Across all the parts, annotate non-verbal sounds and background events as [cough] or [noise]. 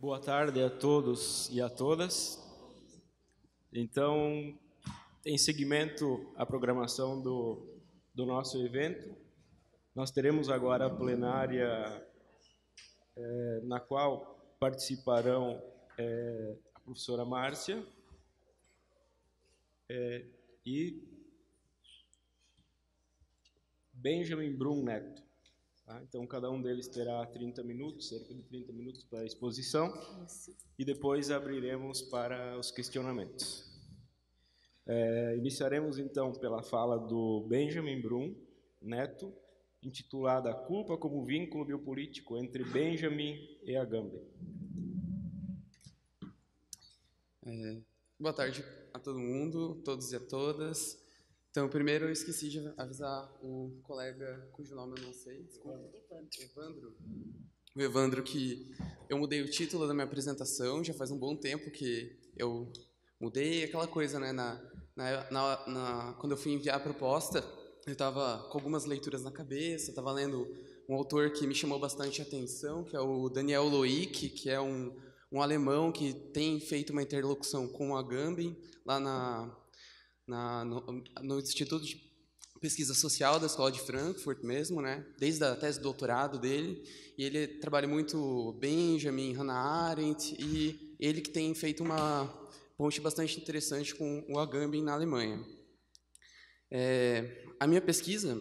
Boa tarde a todos e a todas. Então, em seguimento à programação do, do nosso evento, nós teremos agora a plenária é, na qual participarão é, a professora Márcia é, e Benjamin Brum Neto. Tá? Então, cada um deles terá 30 minutos, cerca de 30 minutos para a exposição, Isso. e depois abriremos para os questionamentos. É, iniciaremos, então, pela fala do Benjamin Brum Neto, intitulada Culpa como Vínculo Biopolítico entre Benjamin e Agamben. É, boa tarde a todo mundo, todos e a todas. Então, primeiro eu esqueci de avisar o colega cujo nome eu não sei. Evandro. Evandro. O Evandro que eu mudei o título da minha apresentação, já faz um bom tempo que eu mudei aquela coisa, né? Na, na, na, na quando eu fui enviar a proposta, eu estava com algumas leituras na cabeça, estava lendo um autor que me chamou bastante atenção, que é o Daniel Loic, que é um, um alemão que tem feito uma interlocução com a Gambin lá na na, no, no, Instituto de Pesquisa Social da Escola de Frankfurt mesmo, né? Desde a tese de doutorado dele. E ele trabalha muito Benjamin, Hannah Arendt e ele que tem feito uma ponte bastante interessante com o Agamben na Alemanha. É, a minha pesquisa,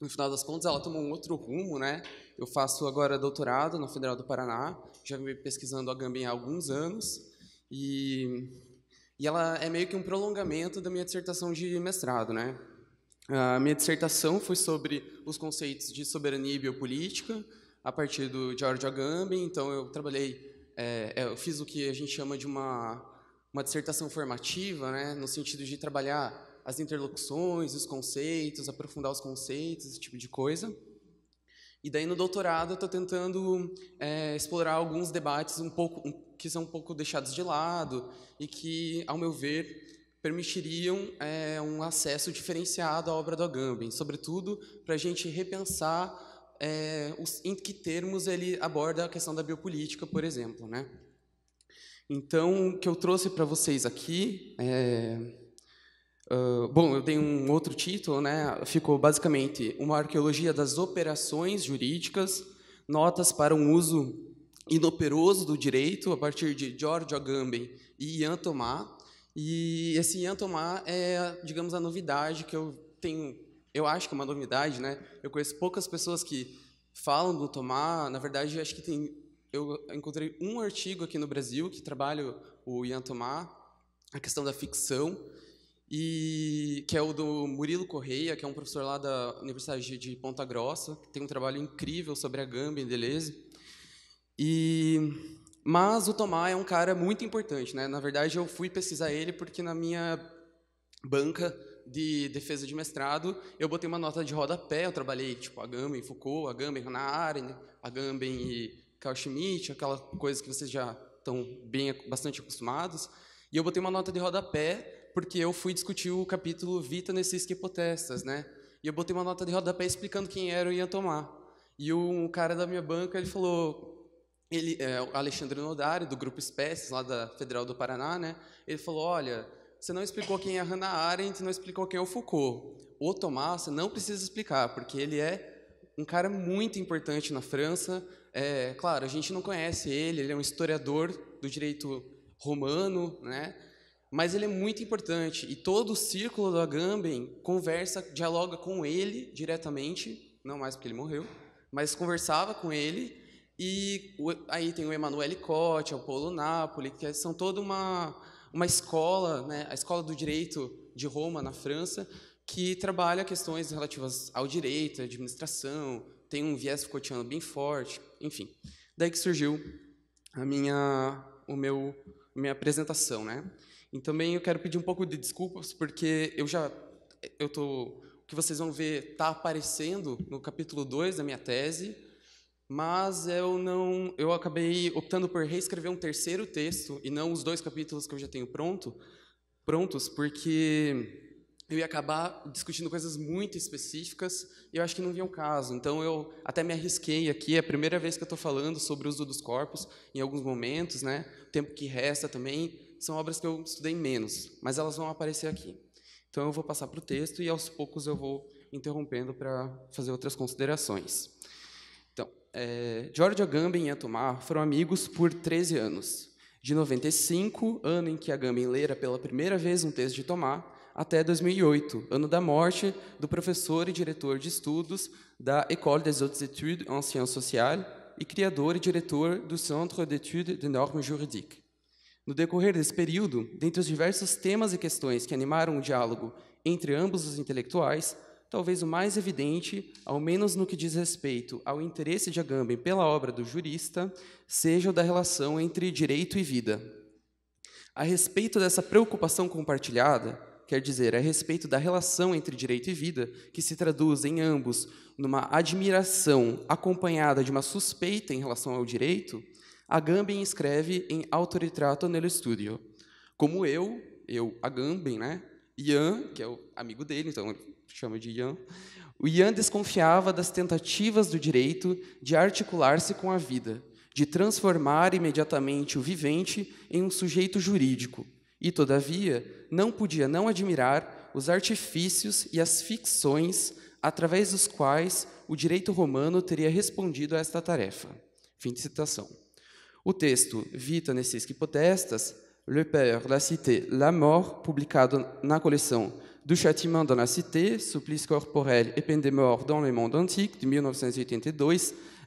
no final das contas, ela toma um outro rumo, né? Eu faço agora doutorado na Federal do Paraná, já venho pesquisando Agamben há alguns anos e e ela é meio que um prolongamento da minha dissertação de mestrado, né? A minha dissertação foi sobre os conceitos de soberania e biopolítica, a partir do George Agamben, então eu trabalhei, é, é, eu fiz o que a gente chama de uma, uma dissertação formativa, né, no sentido de trabalhar as interlocuções, os conceitos, aprofundar os conceitos, esse tipo de coisa. E daí no doutorado eu estou tentando é, explorar alguns debates um pouco, um, que são um pouco deixados de lado e que, ao meu ver, permitiriam é, um acesso diferenciado à obra do Agamben, sobretudo para a gente repensar é, os, em que termos ele aborda a questão da biopolítica, por exemplo. Né? Então, o que eu trouxe para vocês aqui... É, uh, bom, eu tenho um outro título, né? ficou basicamente Uma Arqueologia das Operações Jurídicas, Notas para um Uso inoperoso do direito, a partir de George Agamben e Ian Tomá. E esse Ian Tomá é, digamos, a novidade que eu tenho, eu acho que é uma novidade, né? Eu conheço poucas pessoas que falam do Tomá, na verdade, acho que tem eu encontrei um artigo aqui no Brasil que trabalha o Ian Tomá, a questão da ficção, e que é o do Murilo Correia, que é um professor lá da Universidade de Ponta Grossa, que tem um trabalho incrível sobre a Gambia e Deleuze. E mas o Tomá é um cara muito importante, né? Na verdade, eu fui pesquisar ele porque na minha banca de defesa de mestrado, eu botei uma nota de rodapé, eu trabalhei tipo Agamben, Foucault, Agamben, Hannah Arendt, Agamben e Carl Schmitt, aquela coisa que vocês já estão bem bastante acostumados. E eu botei uma nota de rodapé porque eu fui discutir o capítulo Vita nesses Potestas, né? E eu botei uma nota de rodapé explicando quem era o Ian Tomar. E um cara da minha banca, ele falou: ele, é, o Alexandre Nodari, do Grupo Espécies, lá da Federal do Paraná, né, ele falou, olha, você não explicou quem é Hannah Arendt, não explicou quem é o Foucault. O Tomás, você não precisa explicar, porque ele é um cara muito importante na França. É, claro, a gente não conhece ele, ele é um historiador do direito romano, né? mas ele é muito importante. E todo o círculo do Agamben conversa, dialoga com ele diretamente, não mais porque ele morreu, mas conversava com ele e aí tem o Emanuele Cotti, é o Paulo Napoli, que é, são toda uma, uma escola, né, a Escola do Direito de Roma, na França, que trabalha questões relativas ao direito, à administração, tem um viés Foucaultiano bem forte, enfim. Daí que surgiu a minha, o meu, minha apresentação. Né? E também eu quero pedir um pouco de desculpas, porque eu já... Eu tô, o que vocês vão ver está aparecendo no capítulo 2 da minha tese, mas eu não, eu acabei optando por reescrever um terceiro texto e não os dois capítulos que eu já tenho pronto, prontos, porque eu ia acabar discutindo coisas muito específicas e eu acho que não vinha o caso. Então eu até me arrisquei aqui, é a primeira vez que eu estou falando sobre o uso dos corpos em alguns momentos, né? O tempo que resta também são obras que eu estudei menos, mas elas vão aparecer aqui. Então eu vou passar para o texto e aos poucos eu vou interrompendo para fazer outras considerações é, Georgia Gambin e Atomar foram amigos por 13 anos, de 95, ano em que a Gambin lera pela primeira vez um texto de Tomás, até 2008, ano da morte do professor e diretor de estudos da École des Hautes Études en Sciences Sociales e criador e diretor do Centre d'études de normes juridiques. No decorrer desse período, dentre os diversos temas e questões que animaram o diálogo entre ambos os intelectuais, talvez o mais evidente, ao menos no que diz respeito ao interesse de Agamben pela obra do jurista, seja o da relação entre direito e vida. A respeito dessa preocupação compartilhada, quer dizer, a respeito da relação entre direito e vida, que se traduz em ambos numa admiração acompanhada de uma suspeita em relação ao direito, Agamben escreve em Autoritrato nello Studio. Como eu, eu, Agamben, né? Ian, que é o amigo dele, então chama de Ian, o Ian desconfiava das tentativas do direito de articular-se com a vida, de transformar imediatamente o vivente em um sujeito jurídico, e, todavia, não podia não admirar os artifícios e as ficções através dos quais o direito romano teria respondido a esta tarefa. Fim de citação. O texto Vita nesses Potestas, Le Père, la Cité, la Mort, publicado na coleção du châtiment dans la cité, suplice corporel et peine de dans le monde antique de 1982,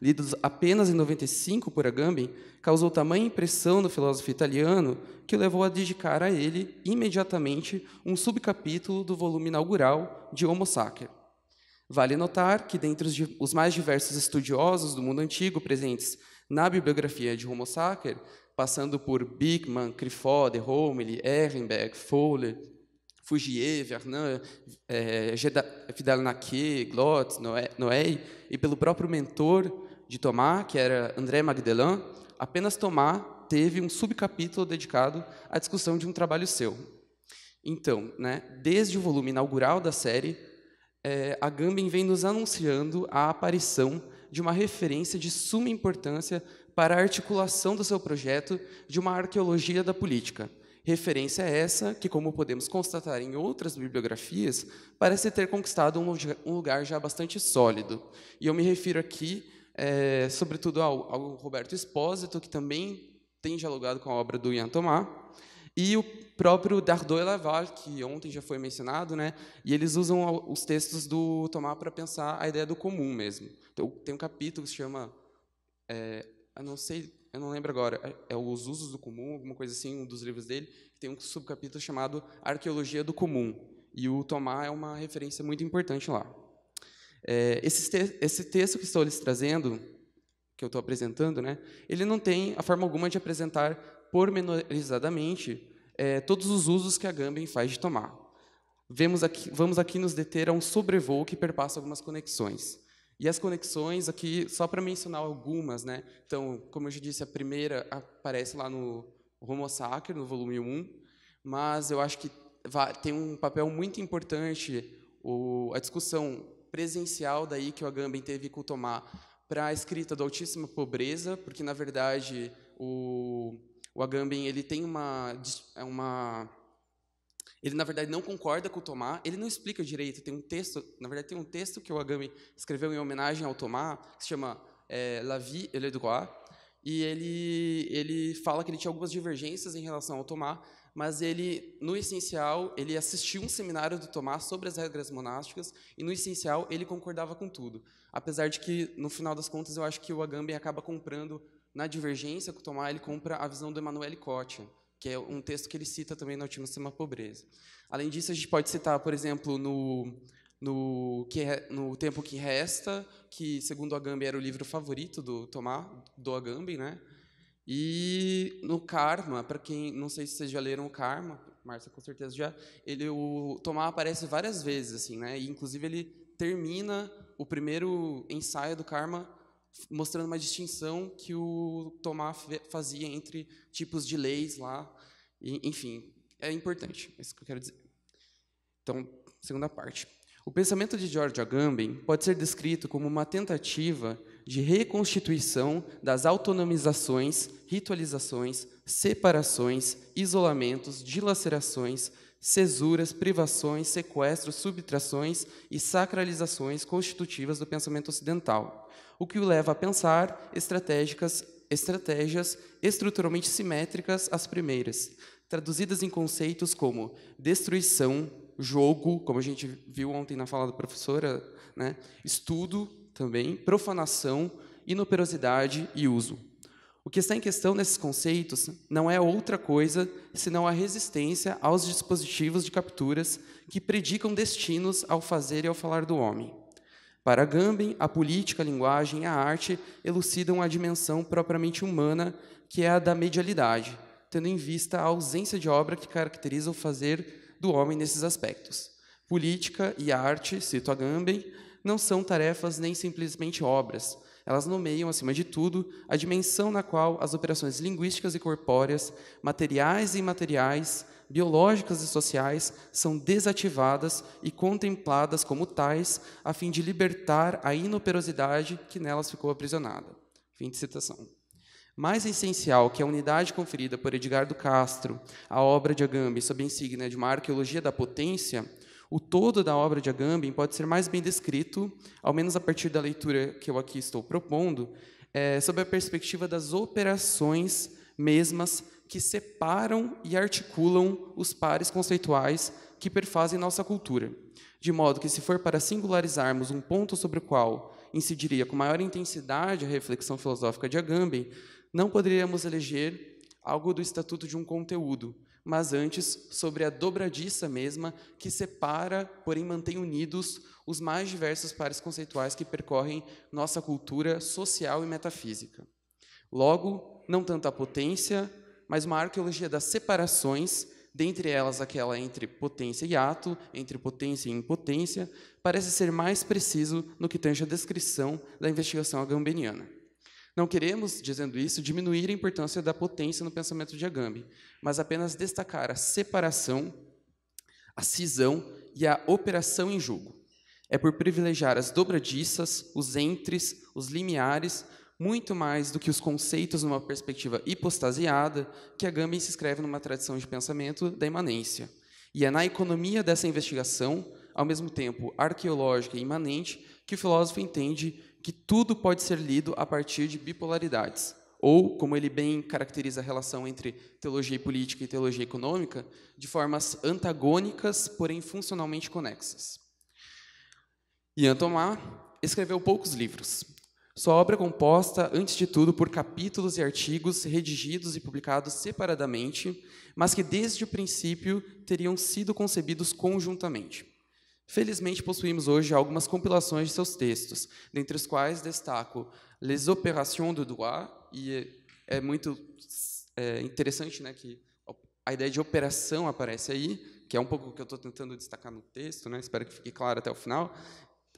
lidos apenas em 95 por Agamben, causou tamanha impressão no filósofo italiano que levou a dedicar a ele imediatamente um subcapítulo do volume inaugural de Homo Sacer. Vale notar que, dentre os mais diversos estudiosos do mundo antigo presentes na bibliografia de Homo Sacer, passando por Bickman, Crifod, Romilly, Ehrenberg, Fowler, Fugier, Vernon, é, eh, naquet Glot, Noé, Noé, e pelo próprio mentor de Tomás, que era André Magdelin, apenas Tomás teve um subcapítulo dedicado à discussão de um trabalho seu. Então, né, desde o volume inaugural da série, é, a Gambin vem nos anunciando a aparição de uma referência de suma importância para a articulação do seu projeto de uma arqueologia da política – Referência é essa que, como podemos constatar em outras bibliografias, parece ter conquistado um lugar já bastante sólido. E eu me refiro aqui, é, sobretudo, ao, ao Roberto Espósito, que também tem dialogado com a obra do Ian Tomás, e o próprio Dardot e Laval, que ontem já foi mencionado, né? e eles usam os textos do Tomás para pensar a ideia do comum mesmo. Então, tem um capítulo que se chama... É, eu não sei eu não lembro agora, é, é Os Usos do Comum, alguma coisa assim, um dos livros dele, tem um subcapítulo chamado Arqueologia do Comum. E o Tomá é uma referência muito importante lá. É, esse, te esse texto que estou lhes trazendo, que eu estou apresentando, né, ele não tem a forma alguma de apresentar pormenorizadamente é, todos os usos que a Gambin faz de Tomá. Vemos aqui, vamos aqui nos deter a um sobrevoo que perpassa algumas conexões. E as conexões aqui, só para mencionar algumas, né? Então, como eu já disse, a primeira aparece lá no Homo Sacer, no volume 1, mas eu acho que tem um papel muito importante o, a discussão presencial daí que o Agamben teve com o Tomá para a escrita do Altíssima Pobreza, porque, na verdade, o, o Agamben ele tem uma, é uma ele, na verdade, não concorda com o Tomá, ele não explica direito. Tem um texto, na verdade, tem um texto que o Agami escreveu em homenagem ao Tomá, que se chama é, La vie et le droit, e ele, ele fala que ele tinha algumas divergências em relação ao Tomá, mas ele, no essencial, ele assistiu um seminário do Tomá sobre as regras monásticas, e no essencial ele concordava com tudo. Apesar de que, no final das contas, eu acho que o Agamben acaba comprando, na divergência com o Tomá, ele compra a visão do Emanuele Kotia, que é um texto que ele cita também na última semana pobreza. Além disso, a gente pode citar, por exemplo, no no que no tempo que resta, que segundo Agamben era o livro favorito do Tomás do Agamben, né? E no Karma, para quem não sei se vocês já leram o Karma, Márcia com certeza já, ele o Tomás aparece várias vezes assim, né? E, inclusive ele termina o primeiro ensaio do Karma mostrando uma distinção que o Tomás fazia entre tipos de leis lá, e, enfim, é importante, é isso que eu quero dizer. Então, segunda parte. O pensamento de George Agamben pode ser descrito como uma tentativa de reconstituição das autonomizações, ritualizações, separações, isolamentos, dilacerações, cesuras, privações, sequestros, subtrações e sacralizações constitutivas do pensamento ocidental, o que o leva a pensar estratégicas, estratégias estruturalmente simétricas às primeiras, traduzidas em conceitos como destruição, jogo, como a gente viu ontem na fala da professora, né, estudo também, profanação, inoperosidade e uso. O que está em questão nesses conceitos não é outra coisa senão a resistência aos dispositivos de capturas que predicam destinos ao fazer e ao falar do homem. Para Gambin, a política, a linguagem e a arte elucidam a dimensão propriamente humana, que é a da medialidade, tendo em vista a ausência de obra que caracteriza o fazer do homem nesses aspectos. Política e arte, cito a Gambin, não são tarefas nem simplesmente obras, elas nomeiam, acima de tudo, a dimensão na qual as operações linguísticas e corpóreas, materiais e imateriais, biológicas e sociais são desativadas e contempladas como tais, a fim de libertar a inoperosidade que nelas ficou aprisionada. Fim de citação. Mais essencial que a unidade conferida por Edgardo Castro à obra de Agamben sob a insígnia de uma arqueologia da potência o todo da obra de Agamben pode ser mais bem descrito, ao menos a partir da leitura que eu aqui estou propondo, é, sob a perspectiva das operações mesmas que separam e articulam os pares conceituais que perfazem nossa cultura, de modo que, se for para singularizarmos um ponto sobre o qual incidiria com maior intensidade a reflexão filosófica de Agamben, não poderíamos eleger algo do estatuto de um conteúdo, mas antes sobre a dobradiça mesma que separa, porém mantém unidos, os mais diversos pares conceituais que percorrem nossa cultura social e metafísica. Logo, não tanto a potência, mas uma arqueologia das separações, dentre elas aquela entre potência e ato, entre potência e impotência, parece ser mais preciso no que tange a descrição da investigação agambeniana. Não queremos, dizendo isso, diminuir a importância da potência no pensamento de Agamben, mas apenas destacar a separação, a cisão e a operação em jogo. É por privilegiar as dobradiças, os entres, os limiares, muito mais do que os conceitos numa perspectiva hipostasiada, que Agamben se escreve numa tradição de pensamento da imanência. E é na economia dessa investigação, ao mesmo tempo arqueológica e imanente, que o filósofo entende que tudo pode ser lido a partir de bipolaridades, ou, como ele bem caracteriza a relação entre teologia política e teologia econômica, de formas antagônicas, porém funcionalmente conexas. Ian Thomas escreveu poucos livros. Sua obra é composta, antes de tudo, por capítulos e artigos redigidos e publicados separadamente, mas que desde o princípio teriam sido concebidos conjuntamente. Felizmente, possuímos hoje algumas compilações de seus textos, dentre os quais destaco Les Opérations de Droit, e é muito é, interessante né, que a ideia de operação aparece aí, que é um pouco o que eu estou tentando destacar no texto, né, espero que fique claro até o final.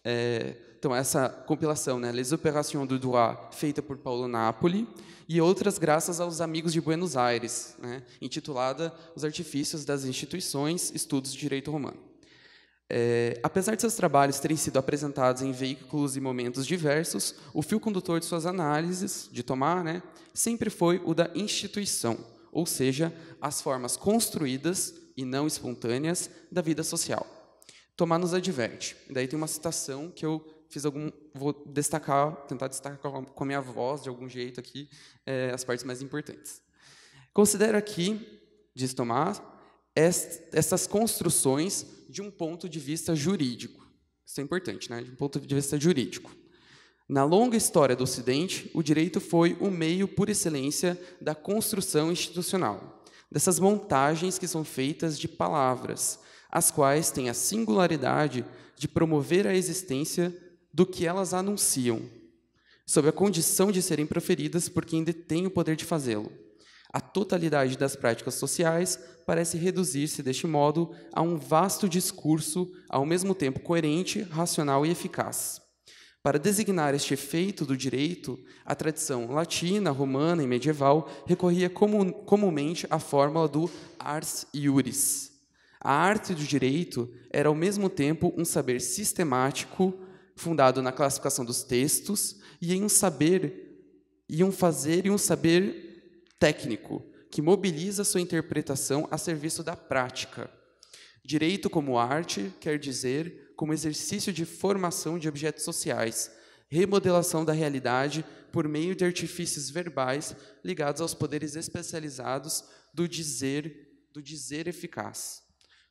É, então, essa compilação, né, Les Opérations du Droit, feita por Paulo Napoli, e outras graças aos amigos de Buenos Aires, né, intitulada Os Artifícios das Instituições, Estudos de Direito Romano. É, apesar de seus trabalhos terem sido apresentados em veículos e momentos diversos, o fio condutor de suas análises, de Tomar, né, sempre foi o da instituição, ou seja, as formas construídas e não espontâneas da vida social. Tomar nos adverte. Daí tem uma citação que eu fiz algum, vou destacar, tentar destacar com a minha voz de algum jeito aqui é, as partes mais importantes. Considero aqui, diz Tomás, est, construções de um ponto de vista jurídico. Isso é importante, né? de um ponto de vista jurídico. Na longa história do Ocidente, o direito foi o meio por excelência da construção institucional, dessas montagens que são feitas de palavras, as quais têm a singularidade de promover a existência do que elas anunciam, sob a condição de serem proferidas por quem detém o poder de fazê-lo. A totalidade das práticas sociais parece reduzir-se, deste modo, a um vasto discurso, ao mesmo tempo coerente, racional e eficaz. Para designar este efeito do direito, a tradição latina, romana e medieval recorria comumente à fórmula do ars iuris. A arte do direito era ao mesmo tempo um saber sistemático, fundado na classificação dos textos, e em um saber e um fazer e um saber técnico, que mobiliza sua interpretação a serviço da prática. Direito como arte quer dizer como exercício de formação de objetos sociais, remodelação da realidade por meio de artifícios verbais ligados aos poderes especializados do dizer, do dizer eficaz.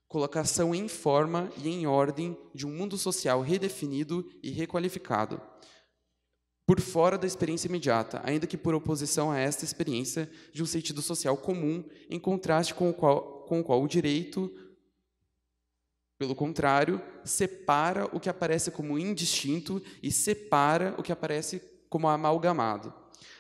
Colocação em forma e em ordem de um mundo social redefinido e requalificado, por fora da experiência imediata, ainda que por oposição a esta experiência de um sentido social comum, em contraste com o qual, com o, qual o direito, pelo contrário, separa o que aparece como indistinto e separa o que aparece como amalgamado.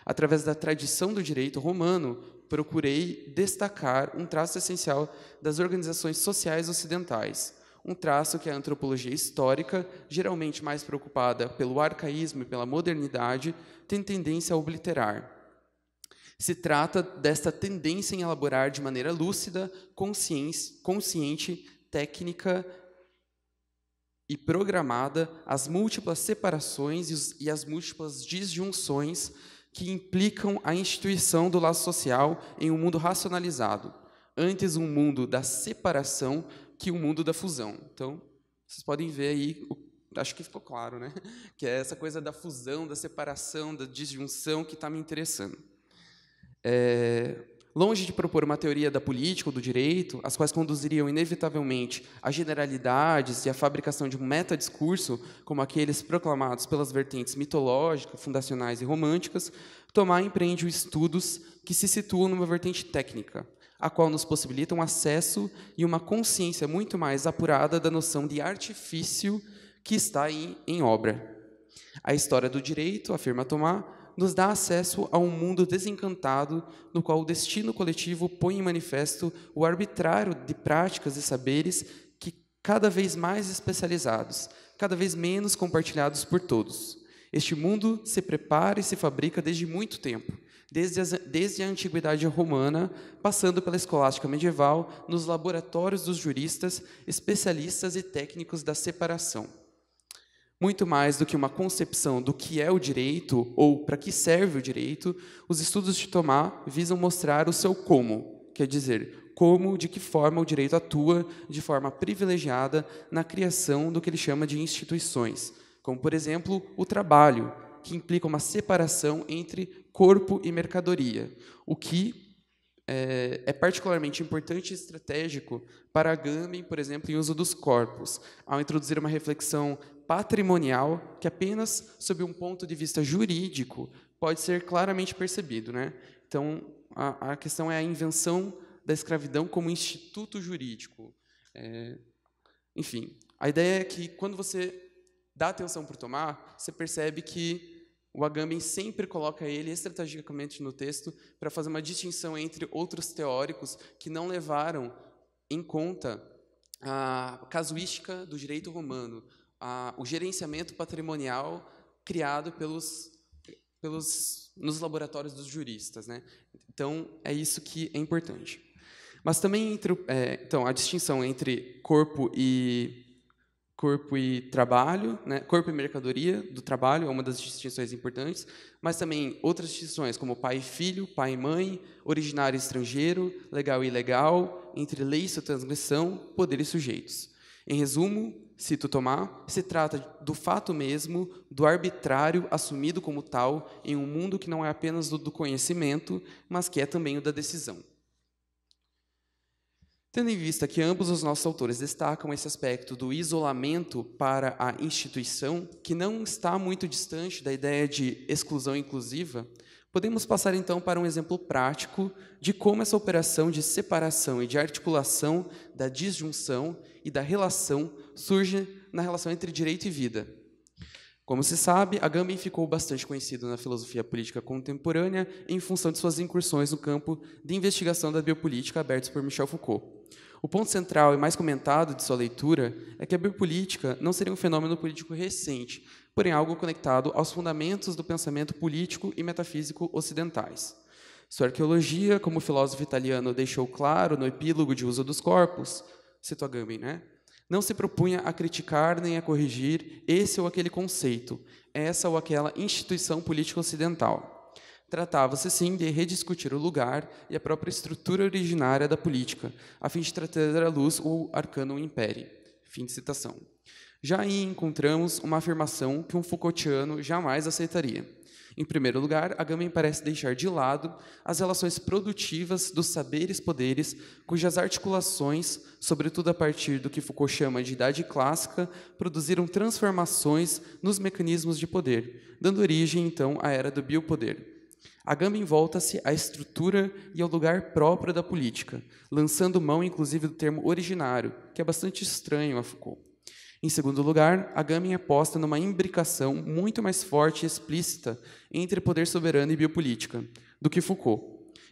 Através da tradição do direito romano, procurei destacar um traço essencial das organizações sociais ocidentais, um traço que a antropologia histórica, geralmente mais preocupada pelo arcaísmo e pela modernidade, tem tendência a obliterar. Se trata desta tendência em elaborar de maneira lúcida, consciente, técnica e programada as múltiplas separações e as múltiplas disjunções que implicam a instituição do laço social em um mundo racionalizado, antes um mundo da separação que o mundo da fusão. Então, vocês podem ver aí, acho que ficou claro, né? [laughs] Que é essa coisa da fusão, da separação, da disjunção que está me interessando. É, longe de propor uma teoria da política ou do direito, as quais conduziriam inevitavelmente a generalidades e a fabricação de um metadiscurso, como aqueles proclamados pelas vertentes mitológicas, fundacionais e românticas, Tomar empreende estudos que se situam numa vertente técnica, a qual nos possibilita um acesso e uma consciência muito mais apurada da noção de artifício que está em, em obra. A história do direito, afirma Tomar, nos dá acesso a um mundo desencantado no qual o destino coletivo põe em manifesto o arbitrário de práticas e saberes que cada vez mais especializados, cada vez menos compartilhados por todos. Este mundo se prepara e se fabrica desde muito tempo, desde, as, desde a antiguidade romana, passando pela escolástica medieval, nos laboratórios dos juristas, especialistas e técnicos da separação. Muito mais do que uma concepção do que é o direito ou para que serve o direito, os estudos de Tomás visam mostrar o seu como, quer dizer, como, de que forma o direito atua de forma privilegiada na criação do que ele chama de instituições, como, por exemplo, o trabalho, que implica uma separação entre corpo e mercadoria, o que é, é particularmente importante e estratégico para a Agamben, por exemplo, em uso dos corpos, ao introduzir uma reflexão patrimonial que apenas sob um ponto de vista jurídico pode ser claramente percebido. Né? Então, a, a questão é a invenção da escravidão como instituto jurídico. É, enfim, a ideia é que quando você dá atenção para o Tomar, você percebe que o Agamben sempre coloca ele estrategicamente no texto para fazer uma distinção entre outros teóricos que não levaram em conta a casuística do direito romano, a, o gerenciamento patrimonial criado pelos, pelos nos laboratórios dos juristas, né? Então é isso que é importante. Mas também entre, é, então a distinção entre corpo e corpo e trabalho, né? corpo e mercadoria do trabalho é uma das distinções importantes, mas também outras distinções como pai e filho, pai e mãe, originário e estrangeiro, legal e ilegal, entre lei e sua transgressão, poder e sujeitos. Em resumo, cito tomar, se trata do fato mesmo, do arbitrário assumido como tal em um mundo que não é apenas do conhecimento, mas que é também o da decisão. Tendo em vista que ambos os nossos autores destacam esse aspecto do isolamento para a instituição, que não está muito distante da ideia de exclusão inclusiva, podemos passar então para um exemplo prático de como essa operação de separação e de articulação da disjunção e da relação surge na relação entre direito e vida. Como se sabe, Agamben ficou bastante conhecido na filosofia política contemporânea em função de suas incursões no campo de investigação da biopolítica abertos por Michel Foucault. O ponto central e mais comentado de sua leitura é que a biopolítica não seria um fenômeno político recente, porém algo conectado aos fundamentos do pensamento político e metafísico ocidentais. Sua arqueologia, como o filósofo italiano deixou claro no epílogo de Uso dos Corpos, cito Agamben, né? Não se propunha a criticar nem a corrigir esse ou aquele conceito, essa ou aquela instituição política ocidental. Tratava-se, sim, de rediscutir o lugar e a própria estrutura originária da política, a fim de trazer à luz o arcano império. Fim de citação. Já aí encontramos uma afirmação que um Foucaultiano jamais aceitaria. Em primeiro lugar, Agamben parece deixar de lado as relações produtivas dos saberes-poderes, cujas articulações, sobretudo a partir do que Foucault chama de Idade Clássica, produziram transformações nos mecanismos de poder, dando origem, então, à era do biopoder. Agamben volta-se à estrutura e ao lugar próprio da política, lançando mão, inclusive, do termo originário, que é bastante estranho a Foucault. Em segundo lugar, a Gamin posta numa imbricação muito mais forte e explícita entre poder soberano e biopolítica do que Foucault.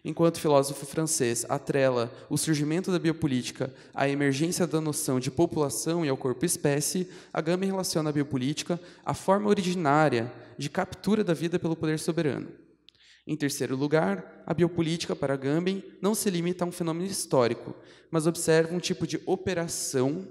Enquanto o filósofo francês atrela o surgimento da biopolítica à emergência da noção de população e ao corpo-espécie, a Gamin relaciona a biopolítica à forma originária de captura da vida pelo poder soberano. Em terceiro lugar, a biopolítica para Gamben não se limita a um fenômeno histórico, mas observa um tipo de operação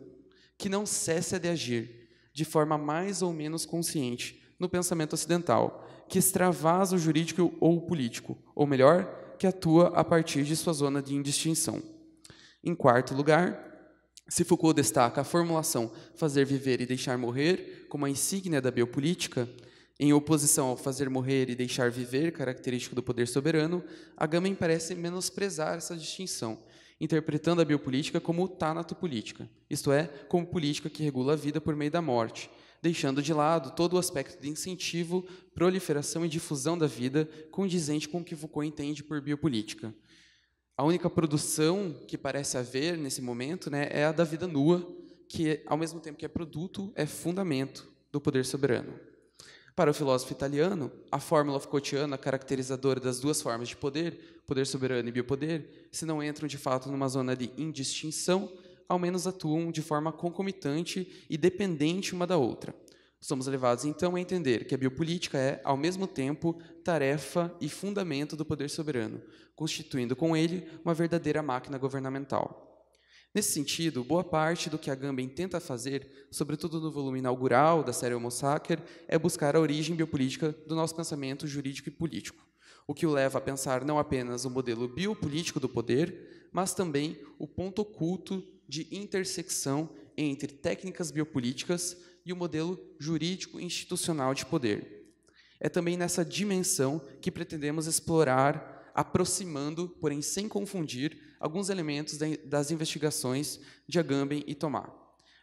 que não cessa de agir, de forma mais ou menos consciente, no pensamento ocidental, que extravasa o jurídico ou o político, ou melhor, que atua a partir de sua zona de indistinção. Em quarto lugar, se Foucault destaca a formulação fazer viver e deixar morrer como a insígnia da biopolítica, em oposição ao fazer morrer e deixar viver, característico do poder soberano, Agamben parece menosprezar essa distinção interpretando a biopolítica como tanatopolítica, isto é, como política que regula a vida por meio da morte, deixando de lado todo o aspecto de incentivo, proliferação e difusão da vida condizente com o que Foucault entende por biopolítica. A única produção que parece haver nesse momento né, é a da vida nua, que, ao mesmo tempo que é produto, é fundamento do poder soberano. Para o filósofo italiano, a fórmula Foucaultiana, caracterizadora das duas formas de poder, poder soberano e biopoder, se não entram de fato numa zona de indistinção, ao menos atuam de forma concomitante e dependente uma da outra. Somos levados então a entender que a biopolítica é, ao mesmo tempo, tarefa e fundamento do poder soberano, constituindo com ele uma verdadeira máquina governamental. Nesse sentido, boa parte do que a Gambem tenta fazer, sobretudo no volume inaugural da série Homo Sacer, é buscar a origem biopolítica do nosso pensamento jurídico e político, o que o leva a pensar não apenas o modelo biopolítico do poder, mas também o ponto oculto de intersecção entre técnicas biopolíticas e o modelo jurídico institucional de poder. É também nessa dimensão que pretendemos explorar aproximando, porém sem confundir, alguns elementos das investigações de Agamben e Tomá.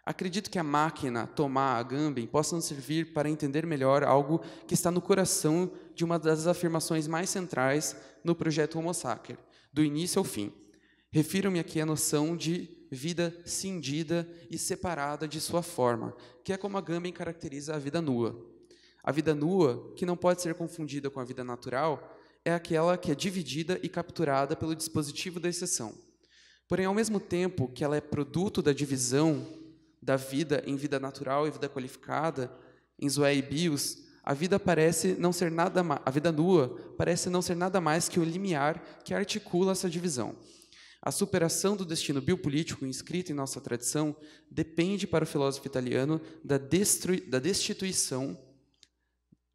Acredito que a máquina Tomá Agamben possam servir para entender melhor algo que está no coração de uma das afirmações mais centrais no projeto Homo Sacer, do início ao fim. Refiro-me aqui à noção de vida cindida e separada de sua forma, que é como Agamben caracteriza a vida nua. A vida nua, que não pode ser confundida com a vida natural, é aquela que é dividida e capturada pelo dispositivo da exceção. Porém, ao mesmo tempo que ela é produto da divisão da vida em vida natural e vida qualificada, em Zoé e Bios, a vida parece não ser nada a vida nua parece não ser nada mais que o limiar que articula essa divisão. A superação do destino biopolítico inscrito em nossa tradição depende para o filósofo italiano da, da destituição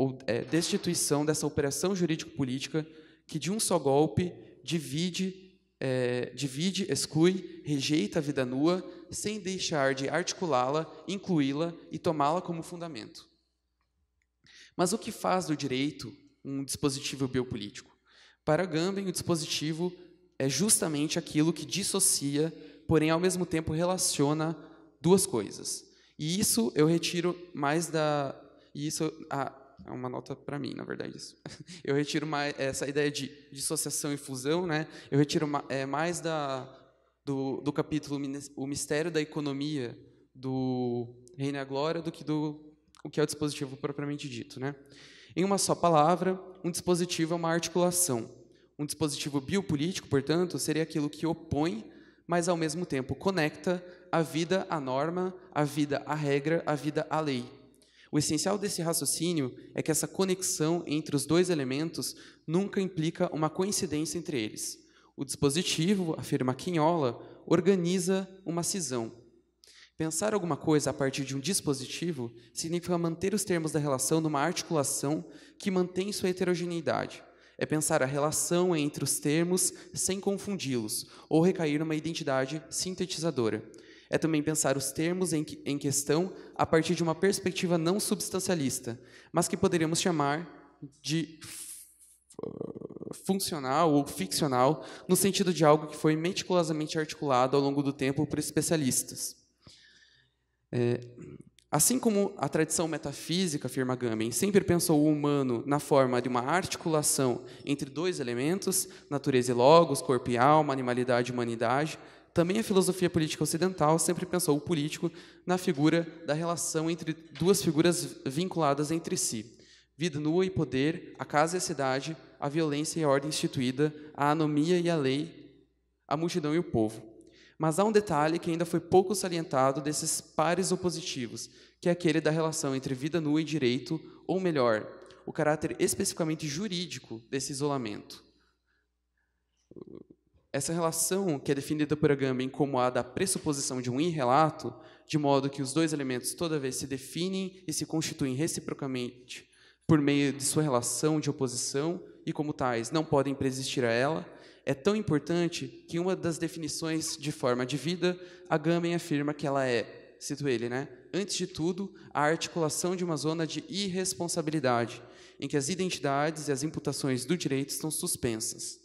ou é, destituição dessa operação jurídico-política que, de um só golpe, divide, é, divide, exclui, rejeita a vida nua, sem deixar de articulá-la, incluí-la e tomá-la como fundamento. Mas o que faz do direito um dispositivo biopolítico? Para Gambin, o dispositivo é justamente aquilo que dissocia, porém, ao mesmo tempo, relaciona duas coisas. E isso eu retiro mais da... E isso, a, é uma nota para mim, na verdade. Isso. [laughs] Eu retiro mais essa ideia de dissociação e fusão, né? Eu retiro é, mais da, do, do capítulo O Mistério da Economia do Reino da Glória do que do o que é o dispositivo propriamente dito, né? Em uma só palavra, um dispositivo é uma articulação. Um dispositivo biopolítico, portanto, seria aquilo que opõe, mas ao mesmo tempo conecta a vida à norma, a vida à regra, a vida à lei o essencial desse raciocínio é que essa conexão entre os dois elementos nunca implica uma coincidência entre eles. O dispositivo, afirma Quinhola, organiza uma cisão. Pensar alguma coisa a partir de um dispositivo significa manter os termos da relação numa articulação que mantém sua heterogeneidade. É pensar a relação entre os termos sem confundi-los ou recair numa identidade sintetizadora é também pensar os termos em, que, em questão a partir de uma perspectiva não substancialista, mas que poderíamos chamar de funcional ou ficcional, no sentido de algo que foi meticulosamente articulado ao longo do tempo por especialistas. É, assim como a tradição metafísica, afirma Gamen, sempre pensou o humano na forma de uma articulação entre dois elementos, natureza e logos, corpo e alma, animalidade e humanidade, também a filosofia política ocidental sempre pensou o político na figura da relação entre duas figuras vinculadas entre si. Vida nua e poder, a casa e a cidade, a violência e a ordem instituída, a anomia e a lei, a multidão e o povo. Mas há um detalhe que ainda foi pouco salientado desses pares opositivos, que é aquele da relação entre vida nua e direito, ou melhor, o caráter especificamente jurídico desse isolamento. Essa relação, que é definida por Agamben como a da pressuposição de um irrelato, de modo que os dois elementos toda vez se definem e se constituem reciprocamente por meio de sua relação de oposição e, como tais, não podem preexistir a ela, é tão importante que uma das definições de forma de vida, Agamben afirma que ela é, cito ele, né, antes de tudo, a articulação de uma zona de irresponsabilidade, em que as identidades e as imputações do direito estão suspensas.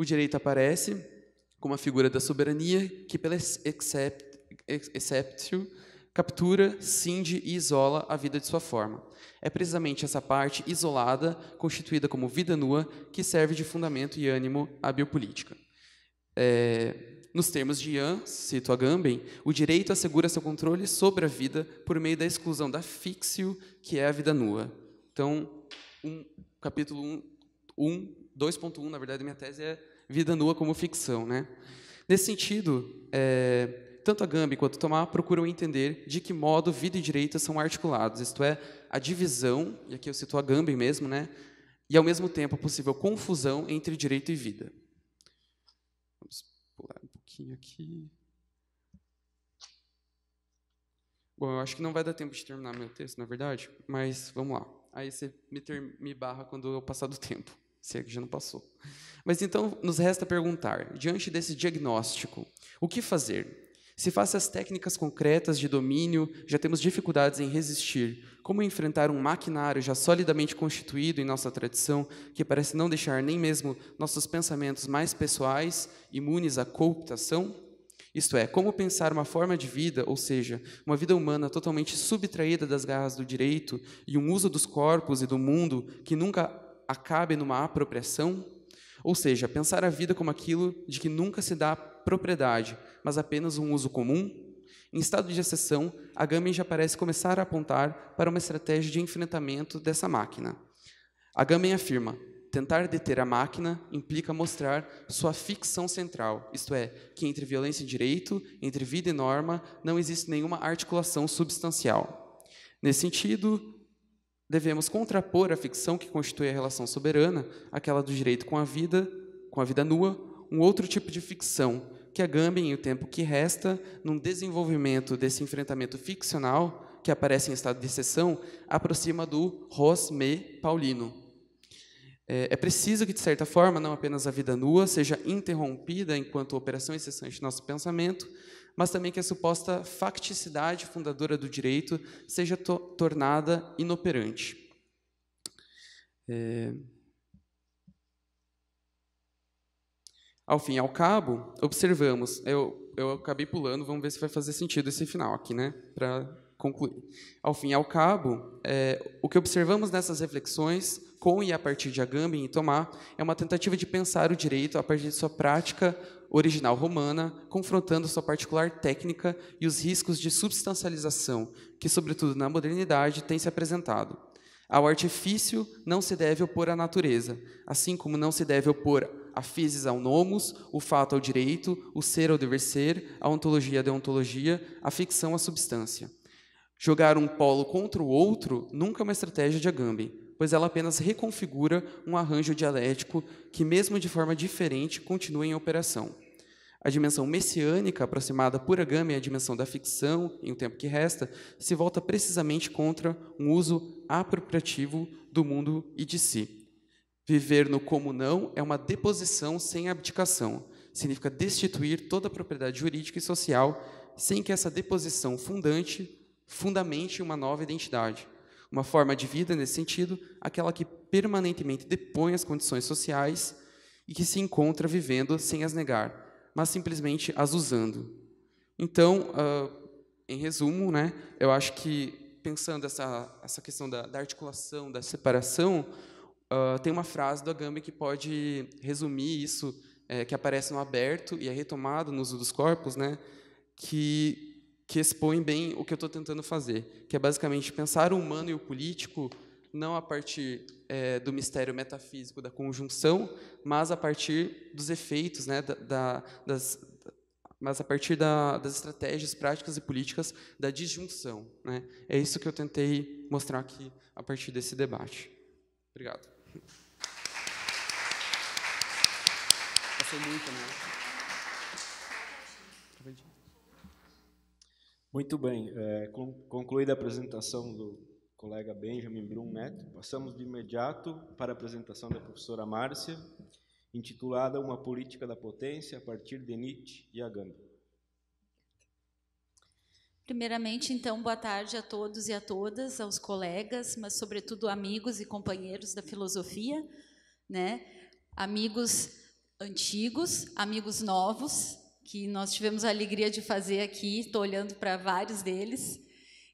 O direito aparece como a figura da soberania que, pela exceptio, captura, cinge e isola a vida de sua forma. É precisamente essa parte isolada, constituída como vida nua, que serve de fundamento e ânimo à biopolítica. É, nos termos de Ian, cito Agamben, o direito assegura seu controle sobre a vida por meio da exclusão da fixio, que é a vida nua. Então, um, capítulo 1, 2.1, na verdade, minha tese é vida nua como ficção. Né? Nesse sentido, é, tanto a Gambi quanto Tomá procuram entender de que modo vida e direito são articulados, isto é, a divisão, e aqui eu cito a Gambi mesmo, né? e ao mesmo tempo a possível confusão entre direito e vida. Vamos pular um pouquinho aqui. Bom, eu acho que não vai dar tempo de terminar meu texto, na é verdade, mas vamos lá. Aí você me, ter, me barra quando eu passar do tempo. Se é que já não passou. Mas então nos resta perguntar, diante desse diagnóstico, o que fazer? Se face às técnicas concretas de domínio, já temos dificuldades em resistir, como enfrentar um maquinário já solidamente constituído em nossa tradição, que parece não deixar nem mesmo nossos pensamentos mais pessoais imunes à cooptação? Isto é, como pensar uma forma de vida, ou seja, uma vida humana totalmente subtraída das garras do direito e um uso dos corpos e do mundo que nunca acabe numa apropriação, ou seja, pensar a vida como aquilo de que nunca se dá propriedade, mas apenas um uso comum, em estado de exceção, a Gamin já parece começar a apontar para uma estratégia de enfrentamento dessa máquina. A Gamin afirma: tentar deter a máquina implica mostrar sua ficção central, isto é, que entre violência e direito, entre vida e norma, não existe nenhuma articulação substancial. Nesse sentido, devemos contrapor a ficção que constitui a relação soberana, aquela do direito com a vida, com a vida nua, um outro tipo de ficção que agamem o tempo que resta num desenvolvimento desse enfrentamento ficcional que aparece em estado de exceção, aproxima do Rosme paulino. É, é preciso que, de certa forma, não apenas a vida nua seja interrompida enquanto operação incessante do nosso pensamento, mas também que a suposta facticidade fundadora do direito seja to tornada inoperante. É... Ao fim e ao cabo, observamos, eu, eu acabei pulando, vamos ver se vai fazer sentido esse final aqui, né? Para concluir. Ao fim e ao cabo, é, o que observamos nessas reflexões, com e a partir de Agamben e Tomá, é uma tentativa de pensar o direito a partir de sua prática original romana, confrontando sua particular técnica e os riscos de substancialização que, sobretudo na modernidade, tem se apresentado. Ao artifício não se deve opor à natureza, assim como não se deve opor a physis ao nomos, o fato ao direito, o ser ao dever ser, a ontologia à deontologia, a ficção à substância. Jogar um polo contra o outro nunca é uma estratégia de Agamben, pois ela apenas reconfigura um arranjo dialético que, mesmo de forma diferente, continua em operação. A dimensão messiânica, aproximada por Agamem à dimensão da ficção, em O Tempo que Resta, se volta precisamente contra um uso apropriativo do mundo e de si. Viver no como não é uma deposição sem abdicação, significa destituir toda a propriedade jurídica e social sem que essa deposição fundante fundamente uma nova identidade. Uma forma de vida, nesse sentido, aquela que permanentemente depõe as condições sociais e que se encontra vivendo sem as negar, mas simplesmente as usando. Então, uh, em resumo, né, eu acho que pensando essa, essa questão da, da articulação, da separação, uh, tem uma frase do Agamben que pode resumir isso, é, que aparece no aberto e é retomado no uso dos corpos, né, que, que expõe bem o que eu estou tentando fazer, que é basicamente pensar o humano e o político não a partir é, do mistério metafísico da conjunção, mas a partir dos efeitos, né, da, da, das, mas a partir da, das estratégias práticas e políticas da disjunção. Né? É isso que eu tentei mostrar aqui a partir desse debate. Obrigado. muito, né? Muito bem. É, concluída a apresentação do colega Benjamin Brum Neto, passamos de imediato para a apresentação da professora Márcia, intitulada Uma Política da Potência a partir de Nietzsche e Agamben. Primeiramente, então, boa tarde a todos e a todas, aos colegas, mas sobretudo amigos e companheiros da filosofia, né? Amigos antigos, amigos novos, que nós tivemos a alegria de fazer aqui, estou olhando para vários deles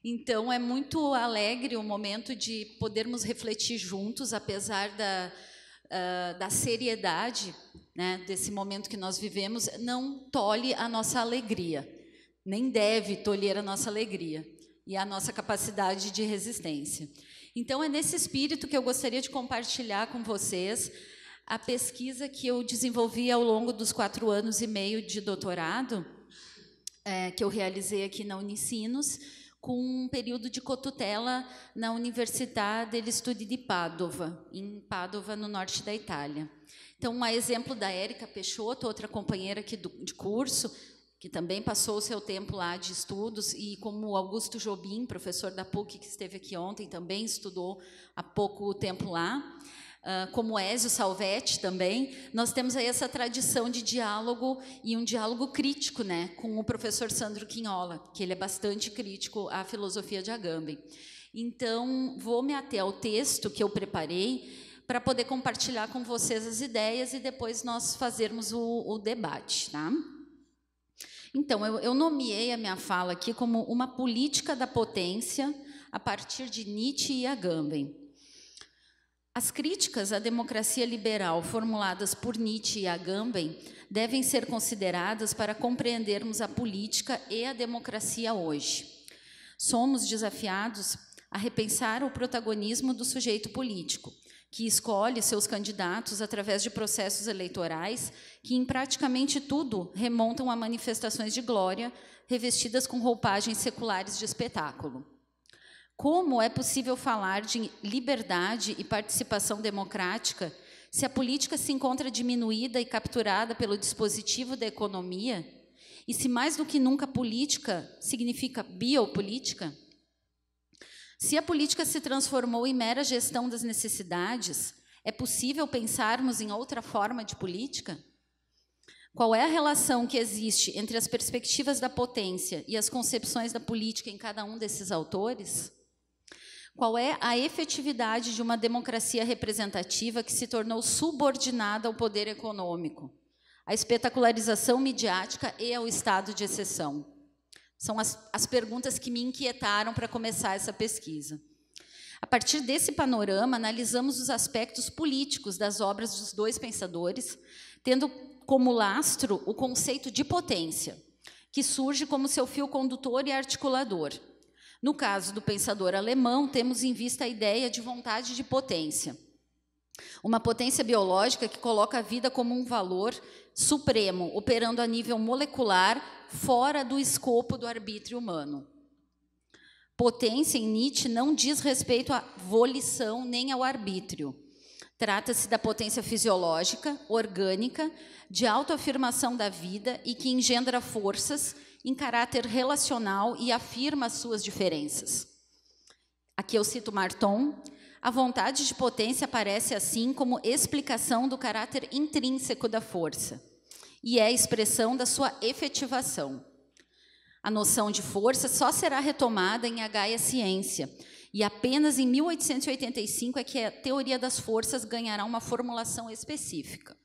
então é muito alegre o momento de podermos refletir juntos, apesar da, uh, da seriedade né, desse momento que nós vivemos, não tolhe a nossa alegria, nem deve tolher a nossa alegria e a nossa capacidade de resistência. Então é nesse espírito que eu gostaria de compartilhar com vocês a pesquisa que eu desenvolvi ao longo dos quatro anos e meio de doutorado, é, que eu realizei aqui na Unicinos com um período de cotutela na Universidade de Studi de Padova, em Padova, no norte da Itália. Então, um exemplo da Érica Peixoto, outra companheira aqui do, de curso, que também passou o seu tempo lá de estudos, e como Augusto Jobim, professor da PUC, que esteve aqui ontem, também estudou há pouco tempo lá. Ah, como Ézio Salvetti também, nós temos aí essa tradição de diálogo e um diálogo crítico né, com o professor Sandro Quinhola, que ele é bastante crítico à filosofia de Agamben. Então, vou me ater ao texto que eu preparei para poder compartilhar com vocês as ideias e depois nós fazermos o, o debate. Tá? Então, eu, eu nomeei a minha fala aqui como uma política da potência a partir de Nietzsche e Agamben. As críticas à democracia liberal formuladas por Nietzsche e Agamben devem ser consideradas para compreendermos a política e a democracia hoje. Somos desafiados a repensar o protagonismo do sujeito político, que escolhe seus candidatos através de processos eleitorais que, em praticamente tudo, remontam a manifestações de glória revestidas com roupagens seculares de espetáculo. Como é possível falar de liberdade e participação democrática se a política se encontra diminuída e capturada pelo dispositivo da economia? E se mais do que nunca política significa biopolítica? Se a política se transformou em mera gestão das necessidades, é possível pensarmos em outra forma de política? Qual é a relação que existe entre as perspectivas da potência e as concepções da política em cada um desses autores? Qual é a efetividade de uma democracia representativa que se tornou subordinada ao poder econômico, à espetacularização midiática e ao estado de exceção? São as, as perguntas que me inquietaram para começar essa pesquisa. A partir desse panorama, analisamos os aspectos políticos das obras dos dois pensadores, tendo como lastro o conceito de potência, que surge como seu fio condutor e articulador. No caso do pensador alemão, temos em vista a ideia de vontade de potência. Uma potência biológica que coloca a vida como um valor supremo, operando a nível molecular, fora do escopo do arbítrio humano. Potência em Nietzsche não diz respeito à volição nem ao arbítrio. Trata-se da potência fisiológica, orgânica, de autoafirmação da vida e que engendra forças em caráter relacional e afirma suas diferenças. Aqui eu cito Marton. A vontade de potência aparece assim como explicação do caráter intrínseco da força e é expressão da sua efetivação. A noção de força só será retomada em H Ciência, e apenas em 1885 é que a teoria das forças ganhará uma formulação específica.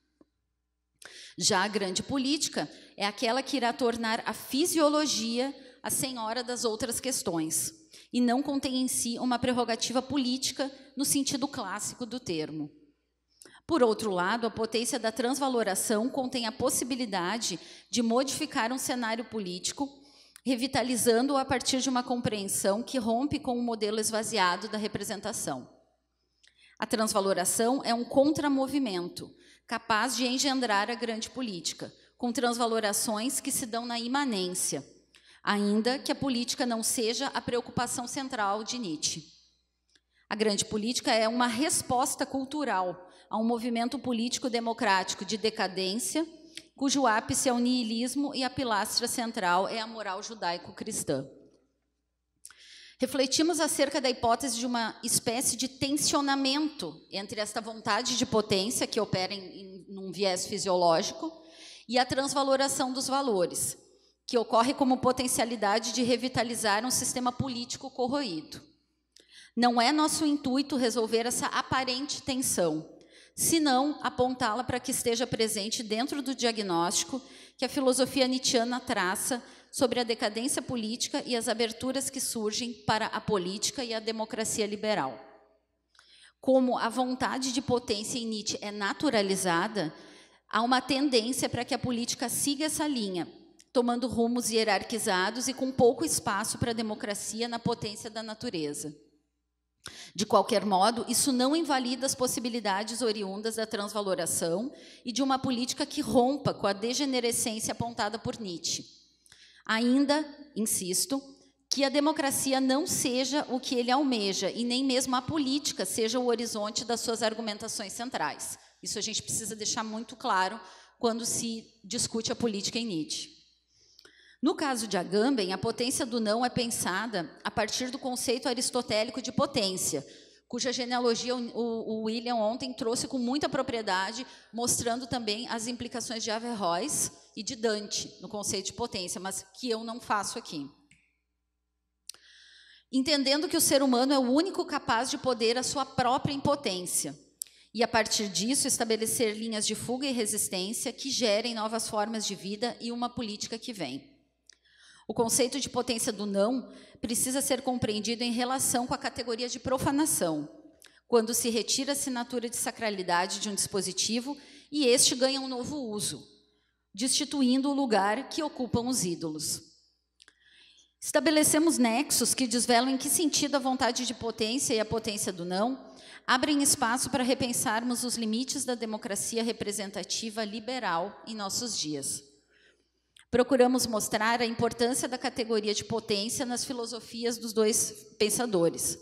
Já a grande política é aquela que irá tornar a fisiologia a senhora das outras questões e não contém em si uma prerrogativa política no sentido clássico do termo. Por outro lado, a potência da transvaloração contém a possibilidade de modificar um cenário político, revitalizando-o a partir de uma compreensão que rompe com o modelo esvaziado da representação. A transvaloração é um contramovimento capaz de engendrar a grande política, com transvalorações que se dão na imanência, ainda que a política não seja a preocupação central de Nietzsche. A grande política é uma resposta cultural a um movimento político democrático de decadência, cujo ápice é o niilismo e a pilastra central é a moral judaico-cristã. Refletimos acerca da hipótese de uma espécie de tensionamento entre esta vontade de potência, que opera em, em um viés fisiológico, e a transvaloração dos valores, que ocorre como potencialidade de revitalizar um sistema político corroído. Não é nosso intuito resolver essa aparente tensão, se não apontá-la para que esteja presente dentro do diagnóstico que a filosofia nietzschiana traça sobre a decadência política e as aberturas que surgem para a política e a democracia liberal. Como a vontade de potência em Nietzsche é naturalizada, há uma tendência para que a política siga essa linha, tomando rumos hierarquizados e com pouco espaço para a democracia na potência da natureza. De qualquer modo, isso não invalida as possibilidades oriundas da transvaloração e de uma política que rompa com a degenerescência apontada por Nietzsche. Ainda, insisto, que a democracia não seja o que ele almeja e nem mesmo a política seja o horizonte das suas argumentações centrais. Isso a gente precisa deixar muito claro quando se discute a política em Nietzsche. No caso de Agamben, a potência do não é pensada a partir do conceito aristotélico de potência, cuja genealogia o, William ontem trouxe com muita propriedade, mostrando também as implicações de Averroes e de Dante no conceito de potência, mas que eu não faço aqui. Entendendo que o ser humano é o único capaz de poder a sua própria impotência e, a partir disso, estabelecer linhas de fuga e resistência que gerem novas formas de vida e uma política que vem. O conceito de potência do não precisa ser compreendido em relação com a categoria de profanação, quando se retira a assinatura de sacralidade de um dispositivo e este ganha um novo uso, destituindo o lugar que ocupam os ídolos. Estabelecemos nexos que desvelam em que sentido a vontade de potência e a potência do não abrem espaço para repensarmos os limites da democracia representativa liberal em nossos dias procuramos mostrar a importância da categoria de potência nas filosofias dos dois pensadores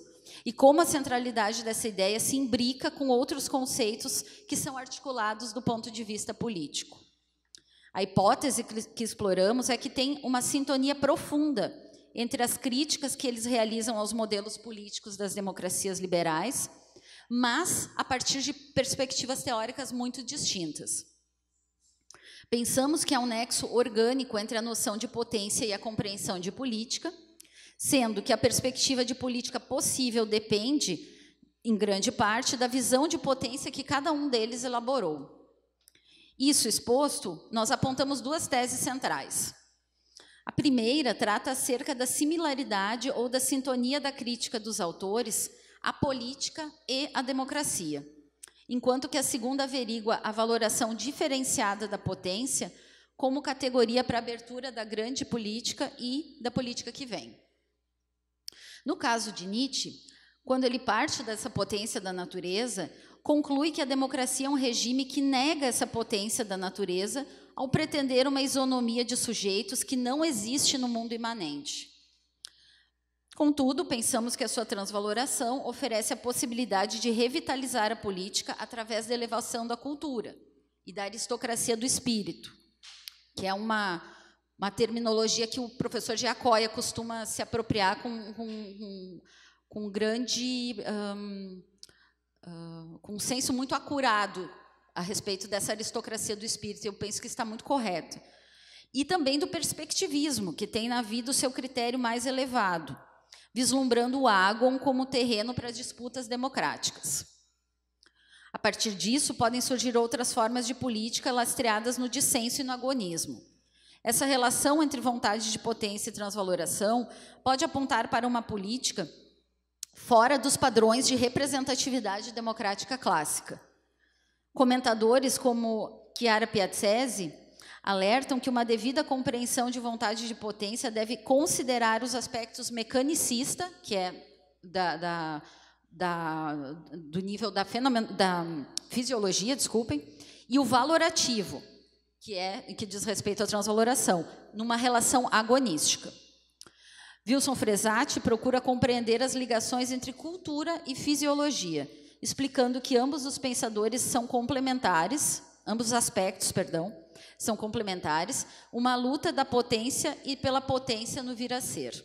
e como a centralidade dessa ideia se imbrica com outros conceitos que são articulados do ponto de vista político. A hipótese que exploramos é que tem uma sintonia profunda entre as críticas que eles realizam aos modelos políticos das democracias liberais, mas a partir de perspectivas teóricas muito distintas. Pensamos que há é um nexo orgânico entre a noção de potência e a compreensão de política, sendo que a perspectiva de política possível depende, em grande parte, da visão de potência que cada um deles elaborou. Isso exposto, nós apontamos duas teses centrais. A primeira trata acerca da similaridade ou da sintonia da crítica dos autores à política e à democracia enquanto que a segunda averigua a valoração diferenciada da potência como categoria para abertura da grande política e da política que vem. No caso de Nietzsche, quando ele parte dessa potência da natureza, conclui que a democracia é um regime que nega essa potência da natureza ao pretender uma isonomia de sujeitos que não existe no mundo imanente. Contudo, pensamos que a sua transvaloração oferece a possibilidade de revitalizar a política através da elevação da cultura e da aristocracia do espírito, que é uma, uma terminologia que o professor Giacoia costuma se apropriar com, com, com, com grande. Um, uh, com um senso muito acurado a respeito dessa aristocracia do espírito, eu penso que está muito correto. E também do perspectivismo, que tem na vida o seu critério mais elevado vislumbrando o Ágon como terreno para disputas democráticas. A partir disso, podem surgir outras formas de política lastreadas no dissenso e no agonismo. Essa relação entre vontade de potência e transvaloração pode apontar para uma política fora dos padrões de representatividade democrática clássica. Comentadores como Chiara Piazzese alertam que uma devida compreensão de vontade de potência deve considerar os aspectos mecanicista, que é da, da, da do nível da, fenomen, da fisiologia, desculpem, e o valorativo, que é que diz respeito à transvaloração, numa relação agonística. Wilson Fresati procura compreender as ligações entre cultura e fisiologia, explicando que ambos os pensadores são complementares, ambos os aspectos, perdão, são complementares, uma luta da potência e pela potência no vir a ser.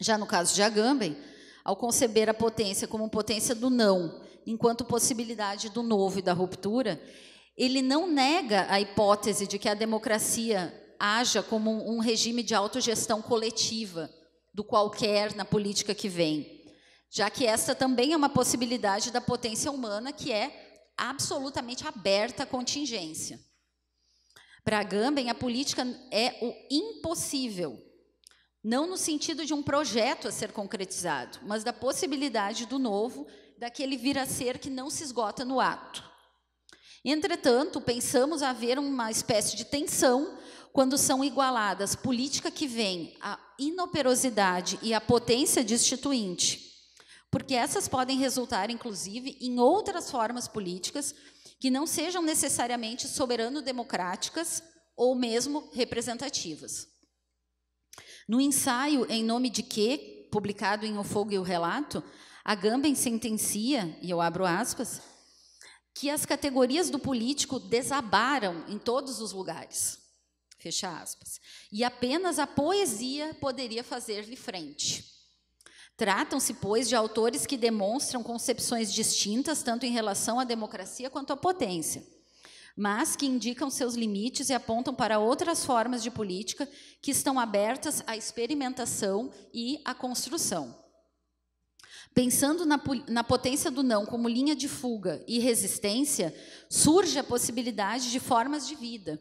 Já no caso de Agamben, ao conceber a potência como potência do não, enquanto possibilidade do novo e da ruptura, ele não nega a hipótese de que a democracia haja como um regime de autogestão coletiva do qualquer na política que vem, já que essa também é uma possibilidade da potência humana que é absolutamente aberta à contingência. Para Gambem, a política é o impossível, não no sentido de um projeto a ser concretizado, mas da possibilidade do novo, daquele vir a ser que não se esgota no ato. Entretanto, pensamos haver uma espécie de tensão quando são igualadas política que vem a inoperosidade e a potência destituinte, porque essas podem resultar, inclusive, em outras formas políticas que não sejam necessariamente soberano-democráticas ou mesmo representativas. No ensaio Em Nome de quê, publicado em O Fogo e o Relato, a sentencia, e eu abro aspas, que as categorias do político desabaram em todos os lugares. Fecha aspas. E apenas a poesia poderia fazer-lhe frente. Tratam-se, pois, de autores que demonstram concepções distintas, tanto em relação à democracia quanto à potência, mas que indicam seus limites e apontam para outras formas de política que estão abertas à experimentação e à construção. Pensando na, na potência do não como linha de fuga e resistência, surge a possibilidade de formas de vida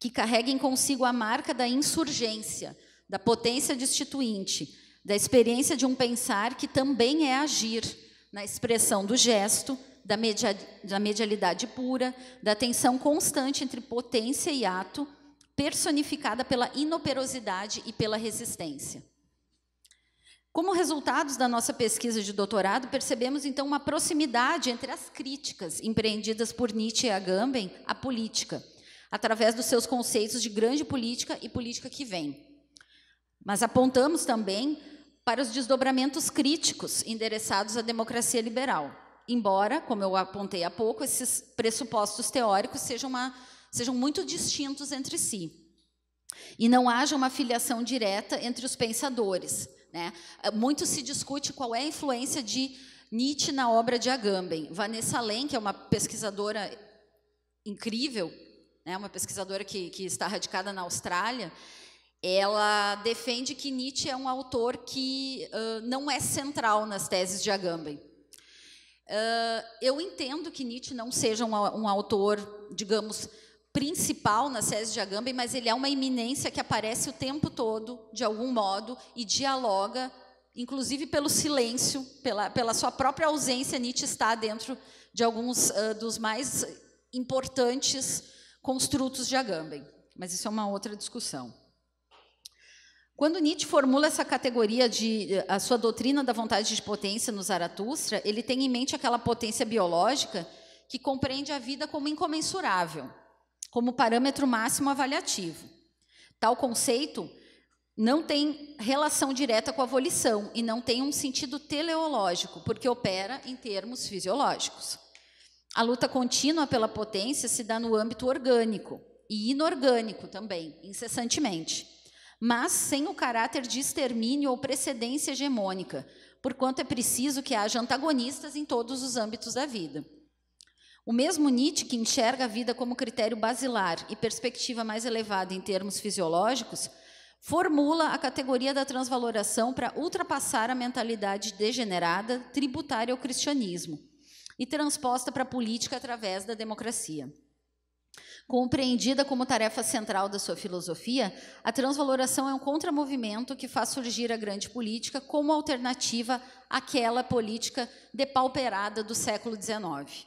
que carreguem consigo a marca da insurgência, da potência destituinte da experiência de um pensar que também é agir na expressão do gesto, da, media, da medialidade pura, da tensão constante entre potência e ato, personificada pela inoperosidade e pela resistência. Como resultados da nossa pesquisa de doutorado, percebemos então uma proximidade entre as críticas empreendidas por Nietzsche e Agamben à política, através dos seus conceitos de grande política e política que vem. Mas apontamos também para os desdobramentos críticos endereçados à democracia liberal, embora, como eu apontei há pouco, esses pressupostos teóricos sejam, uma, sejam muito distintos entre si e não haja uma filiação direta entre os pensadores. Né? Muito se discute qual é a influência de Nietzsche na obra de Agamben. Vanessa Len, que é uma pesquisadora incrível, né? uma pesquisadora que, que está radicada na Austrália, ela defende que Nietzsche é um autor que uh, não é central nas teses de Agamben. Uh, eu entendo que Nietzsche não seja um, um, autor, digamos, principal nas teses de Agamben, mas ele é uma iminência que aparece o tempo todo, de algum modo, e dialoga, inclusive pelo silêncio, pela, pela sua própria ausência, Nietzsche está dentro de alguns uh, dos mais importantes construtos de Agamben. Mas isso é uma outra discussão. Quando Nietzsche formula essa categoria de eh, a sua doutrina da vontade de potência no Zaratustra, ele tem em mente aquela potência biológica que compreende a vida como incomensurável, como parâmetro máximo avaliativo. Tal conceito não tem relação direta com a volição e não tem um sentido teleológico, porque opera em termos fisiológicos. A luta contínua pela potência se dá no âmbito orgânico e inorgânico também, incessantemente mas sem o caráter de extermínio ou precedência hegemônica, porquanto é preciso que haja antagonistas em todos os âmbitos da vida. O mesmo Nietzsche, que enxerga a vida como critério basilar e perspectiva mais elevada em termos fisiológicos, formula a categoria da transvaloração para ultrapassar a mentalidade degenerada tributária ao cristianismo e transposta para a política através da democracia. Compreendida como tarefa central da sua filosofia, a transvaloração é um contramovimento que faz surgir a grande política como alternativa àquela política depauperada do século XIX.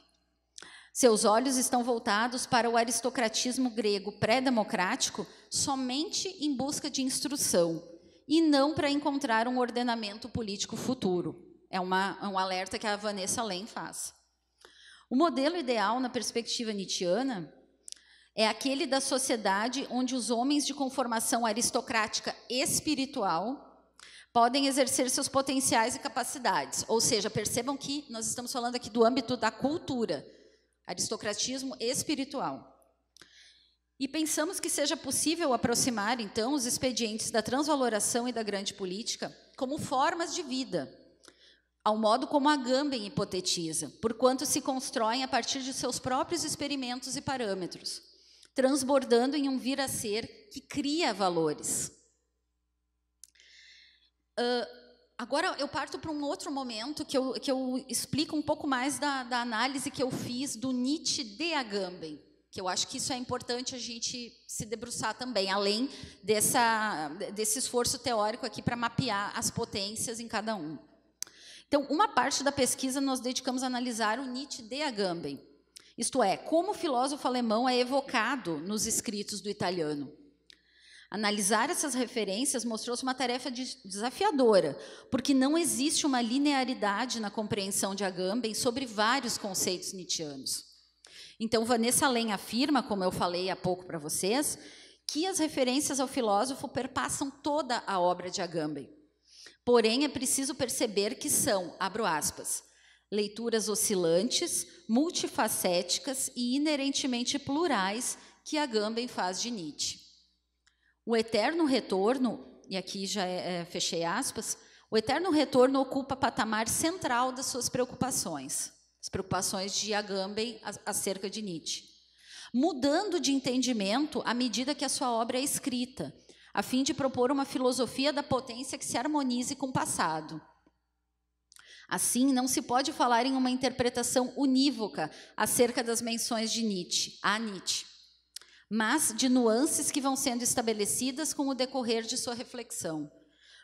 Seus olhos estão voltados para o aristocratismo grego pré-democrático somente em busca de instrução e não para encontrar um ordenamento político futuro. É uma, um alerta que a Vanessa Lem faz. O modelo ideal, na perspectiva nietzschiana, é aquele da sociedade onde os homens de conformação aristocrática espiritual podem exercer seus potenciais e capacidades. Ou seja, percebam que nós estamos falando aqui do âmbito da cultura, aristocratismo espiritual. E pensamos que seja possível aproximar, então, os expedientes da transvaloração e da grande política como formas de vida, ao modo como a Gambem hipotetiza, porquanto se constroem a partir de seus próprios experimentos e parâmetros transbordando em um vir a ser que cria valores. Uh, agora eu parto para um outro momento que eu, que eu explico um pouco mais da, da análise que eu fiz do Nietzsche de Agamben que eu acho que isso é importante a gente se debruçar também, além dessa, desse esforço teórico aqui para mapear as potências em cada um. Então, uma parte da pesquisa nós dedicamos a analisar o Nietzsche de Agamben. Isto é, como o filósofo alemão é evocado nos escritos do italiano. Analisar essas referências mostrou-se uma tarefa desafiadora, porque não existe uma linearidade na compreensão de Agamben sobre vários conceitos nietzschianos. Então, Vanessa Len afirma, como eu falei há pouco para vocês, que as referências ao filósofo perpassam toda a obra de Agamben. Porém, é preciso perceber que são, abro aspas, leituras oscilantes, multifacéticas e inerentemente plurais que Agamben faz de Nietzsche. O eterno retorno, e aqui já é, é, fechei aspas, o eterno retorno ocupa patamar central das suas preocupações, as preocupações de Agamben acerca de Nietzsche, mudando de entendimento à medida que a sua obra é escrita, a fim de propor uma filosofia da potência que se harmonize com o passado Assim, não se pode falar em uma interpretação unívoca acerca das menções de Nietzsche, a Nietzsche, mas de nuances que vão sendo estabelecidas com o decorrer de sua reflexão,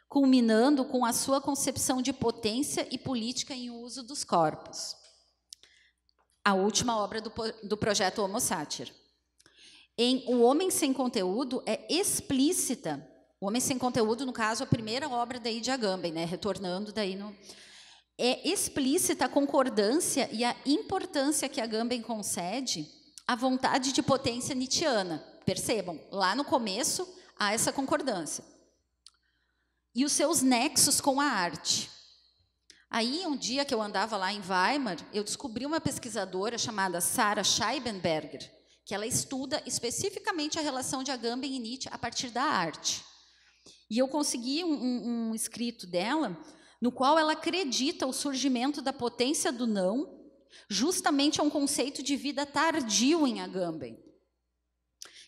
culminando com a sua concepção de potência e política em uso dos corpos. A última obra do, do projeto Homo Satir. Em O Homem Sem Conteúdo é explícita o Homem Sem Conteúdo, no caso, a primeira obra daí de Agamben, né? retornando daí no, é explícita a concordância e a importância que a Agamben concede à vontade de potência nietzschiana. Percebam, lá no começo há essa concordância. E os seus nexos com a arte. Aí, um dia que eu andava lá em Weimar, eu descobri uma pesquisadora chamada Sarah Scheibenberger, que ela estuda especificamente a relação de Agamben e Nietzsche a partir da arte. E eu consegui um, um, um escrito dela no qual ela acredita o surgimento da potência do não, justamente a um conceito de vida tardio em Agamben.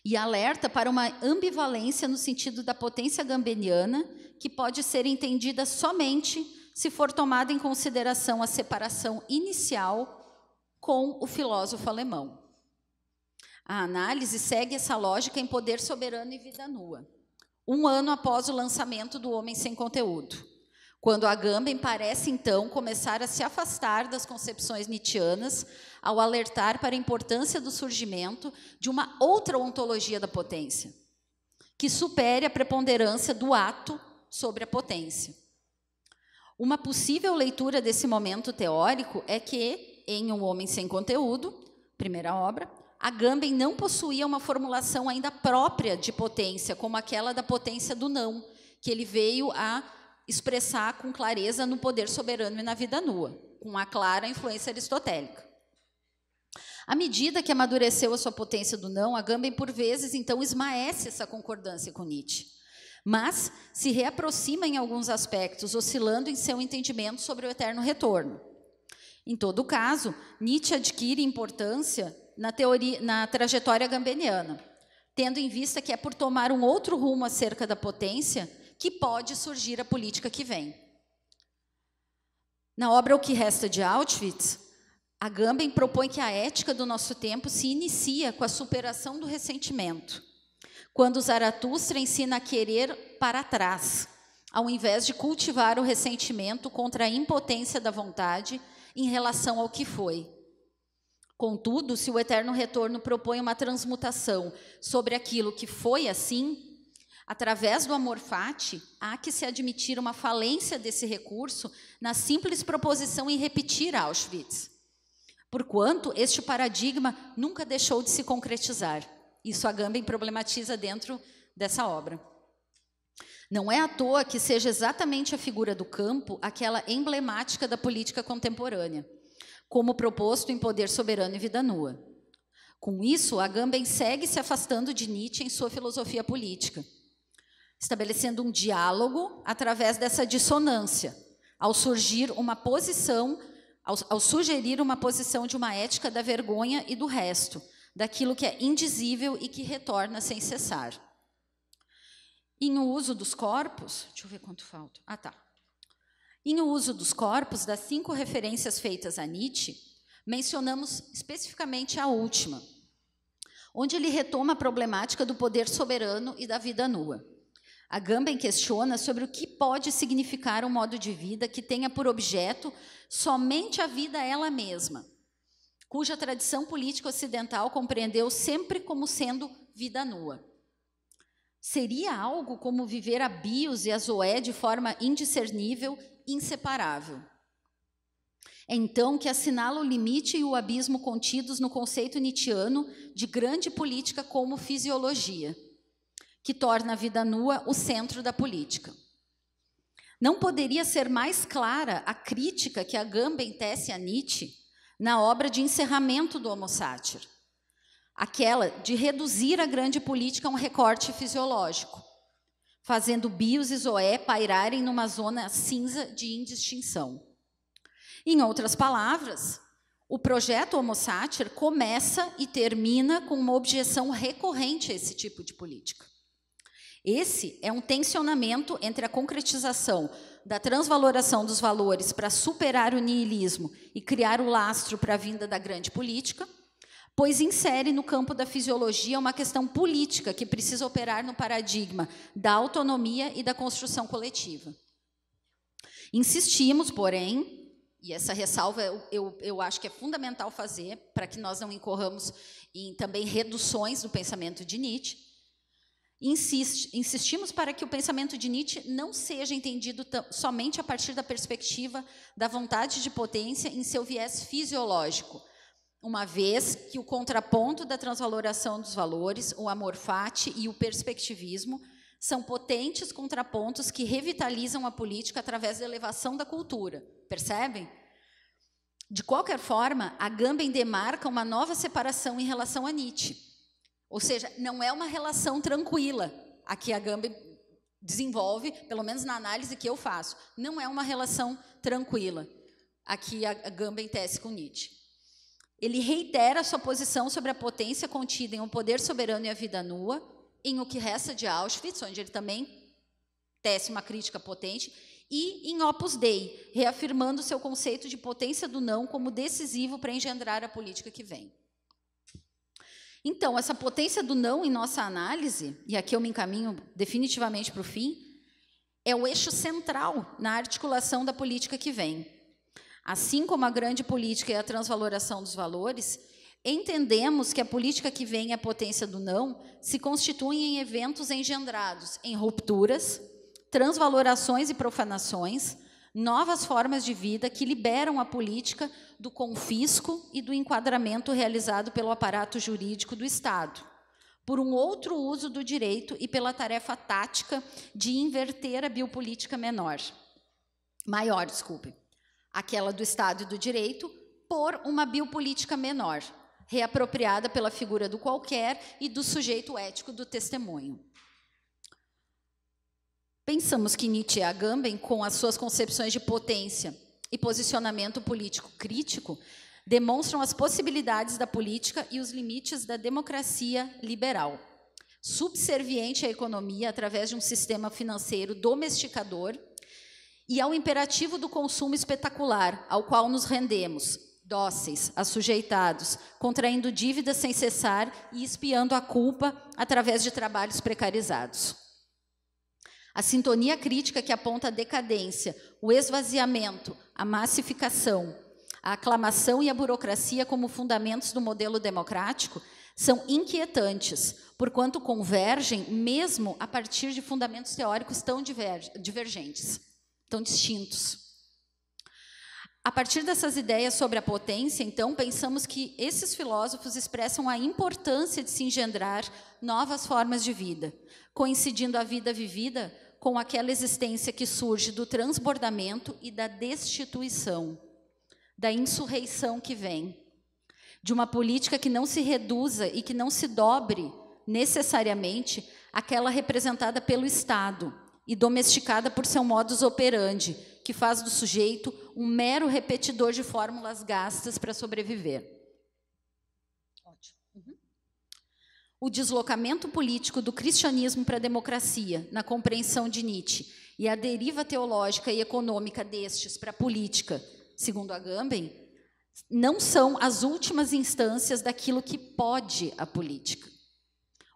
E alerta para uma ambivalência no sentido da potência gambeniana, que pode ser entendida somente se for tomada em consideração a separação inicial com o filósofo alemão. A análise segue essa lógica em Poder Soberano e Vida Nua, um ano após o lançamento do Homem Sem Conteúdo. Quando Agamben parece, então, começar a se afastar das concepções nietzschianas ao alertar para a importância do surgimento de uma outra ontologia da potência, que supere a preponderância do ato sobre a potência. Uma possível leitura desse momento teórico é que, em Um Homem Sem Conteúdo, primeira obra, Agamben não possuía uma formulação ainda própria de potência, como aquela da potência do não, que ele veio a expressar com clareza no poder soberano e na vida nua, com a clara influência aristotélica. À medida que amadureceu a sua potência do não, Agamben, por vezes, então, esmaece essa concordância com Nietzsche, mas se reaproxima em alguns aspectos, oscilando em seu entendimento sobre o eterno retorno. Em todo caso, Nietzsche adquire importância na, teoria, na trajetória gambeniana, tendo em vista que é por tomar um outro rumo acerca da potência que pode surgir a política que vem. Na obra O que Resta de Auschwitz, a Gambem propõe que a ética do nosso tempo se inicia com a superação do ressentimento, quando Zaratustra ensina a querer para trás, ao invés de cultivar o ressentimento contra a impotência da vontade em relação ao que foi. Contudo, se o eterno retorno propõe uma transmutação sobre aquilo que foi assim, Através do amor fati, há que se admitir uma falência desse recurso na simples proposição em repetir Auschwitz, porquanto este paradigma nunca deixou de se concretizar. Isso a Gambin problematiza dentro dessa obra. Não é à toa que seja exatamente a figura do campo aquela emblemática da política contemporânea, como proposto em Poder Soberano e Vida Nua. Com isso, a Agamben segue se afastando de Nietzsche em sua filosofia política estabelecendo um diálogo através dessa dissonância, ao surgir uma posição, ao, ao, sugerir uma posição de uma ética da vergonha e do resto, daquilo que é indizível e que retorna sem cessar. Em o uso dos corpos, deixa eu ver quanto falta. Ah, tá. Em o uso dos corpos, das cinco referências feitas a Nietzsche, mencionamos especificamente a última, onde ele retoma a problemática do poder soberano e da vida nua. A Gamben questiona sobre o que pode significar um modo de vida que tenha por objeto somente a vida ela mesma, cuja tradição política ocidental compreendeu sempre como sendo vida nua. Seria algo como viver a bios e a zoé de forma indiscernível, inseparável. É então que assinala o limite e o abismo contidos no conceito nietzschiano de grande política como fisiologia que torna a vida nua o centro da política. Não poderia ser mais clara a crítica que a Gambem tece a Nietzsche na obra de encerramento do Homo Satir, aquela de reduzir a grande política a um recorte fisiológico, fazendo Bios e Zoé pairarem numa zona cinza de indistinção. Em outras palavras, o projeto Homo Satir começa e termina com uma objeção recorrente a esse tipo de política. Esse é um tensionamento entre a concretização da transvaloração dos valores para superar o niilismo e criar o lastro para a vinda da grande política, pois insere no campo da fisiologia uma questão política que precisa operar no paradigma da autonomia e da construção coletiva. Insistimos, porém, e essa ressalva eu, eu, eu, acho que é fundamental fazer para que nós não incorramos em também reduções do pensamento de Nietzsche insistimos para que o pensamento de Nietzsche não seja entendido somente a partir da perspectiva da vontade de potência em seu viés fisiológico, uma vez que o contraponto da transvaloração dos valores, o amor fati e o perspectivismo, são potentes contrapontos que revitalizam a política através da elevação da cultura. Percebem? De qualquer forma, a Gambem demarca uma nova separação em relação a Nietzsche ou seja, não é uma relação tranquila. Aqui a Gambi desenvolve, pelo menos na análise que eu faço, não é uma relação tranquila. Aqui a Gamba tece com Nietzsche. Ele reitera sua posição sobre a potência contida em um poder soberano e a vida nua, em O que Resta de Auschwitz, onde ele também tece uma crítica potente, e em Opus Dei, reafirmando seu conceito de potência do não como decisivo para engendrar a política que vem. Então, essa potência do não em nossa análise, e aqui eu me encaminho definitivamente para o fim, é o eixo central na articulação da política que vem. Assim como a grande política é a transvaloração dos valores, entendemos que a política que vem e a potência do não se constituem em eventos engendrados em rupturas, transvalorações e profanações, novas formas de vida que liberam a política do confisco e do enquadramento realizado pelo aparato jurídico do Estado, por um outro uso do direito e pela tarefa tática de inverter a biopolítica menor, maior, desculpe, aquela do Estado e do direito, por uma biopolítica menor, reapropriada pela figura do qualquer e do sujeito ético do testemunho. Pensamos que Nietzsche e Agamben, com as suas concepções de potência e posicionamento político crítico demonstram as possibilidades da política e os limites da democracia liberal, subserviente à economia através de um sistema financeiro domesticador e ao imperativo do consumo espetacular, ao qual nos rendemos, dóceis, assujeitados, contraindo dívidas sem cessar e espiando a culpa através de trabalhos precarizados a sintonia crítica que aponta a decadência, o esvaziamento, a massificação, a aclamação e a burocracia como fundamentos do modelo democrático são inquietantes, porquanto convergem mesmo a partir de fundamentos teóricos tão divergentes, tão distintos. A partir dessas ideias sobre a potência, então, pensamos que esses filósofos expressam a importância de se engendrar novas formas de vida, coincidindo a vida vivida com aquela existência que surge do transbordamento e da destituição, da insurreição que vem, de uma política que não se reduza e que não se dobre necessariamente àquela representada pelo Estado e domesticada por seu modus operandi, que faz do sujeito um mero repetidor de fórmulas gastas para sobreviver. o deslocamento político do cristianismo para a democracia, na compreensão de Nietzsche, e a deriva teológica e econômica destes para a política, segundo Agamben, não são as últimas instâncias daquilo que pode a política.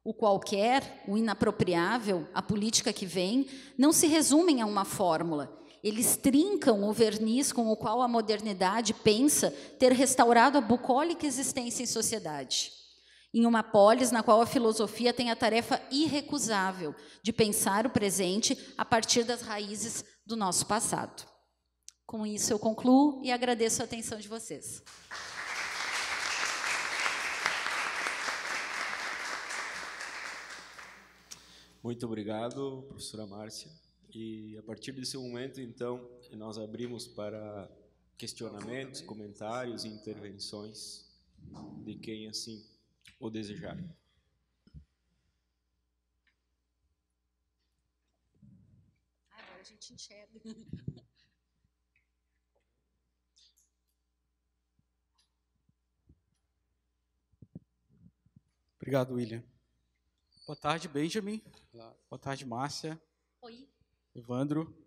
O qualquer, o inapropriável, a política que vem, não se resumem a uma fórmula. Eles trincam o verniz com o qual a modernidade pensa ter restaurado a bucólica existência em sociedade em uma polis na qual a filosofia tem a tarefa irrecusável de pensar o presente a partir das raízes do nosso passado. Com isso eu concluo e agradeço a atenção de vocês. Muito obrigado, professora Márcia. E a partir desse momento, então, nós abrimos para questionamentos, comentários e intervenções de quem assim ou desejar. Agora a gente enxerga. Obrigado, William. Boa tarde, Benjamin. Olá. Boa tarde, Márcia. Oi. Evandro.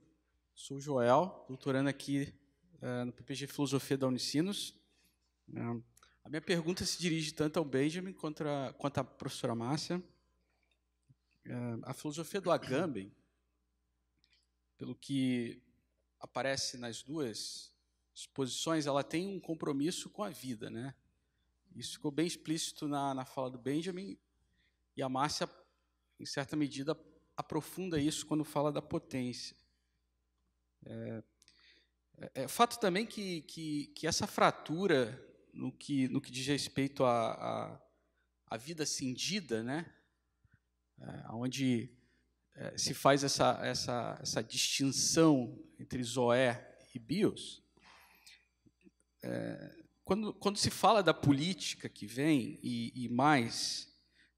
Sou Joel, doutorando aqui uh, no PPG Filosofia da Unicinos. Uh, a minha pergunta se dirige tanto ao Benjamin quanto, a, quanto à professora Márcia. É, a filosofia do Agamben, pelo que aparece nas duas exposições, ela tem um compromisso com a vida, né? Isso ficou bem explícito na, na fala do Benjamin e a Márcia, em certa medida, aprofunda isso quando fala da potência. É, é, é fato também que, que, que essa fratura no que, no que diz respeito à, à, vida cindida, né? É, onde é, se faz essa, essa, essa distinção entre Zoé e Bios, é, quando, quando se fala da política que vem e, e mais,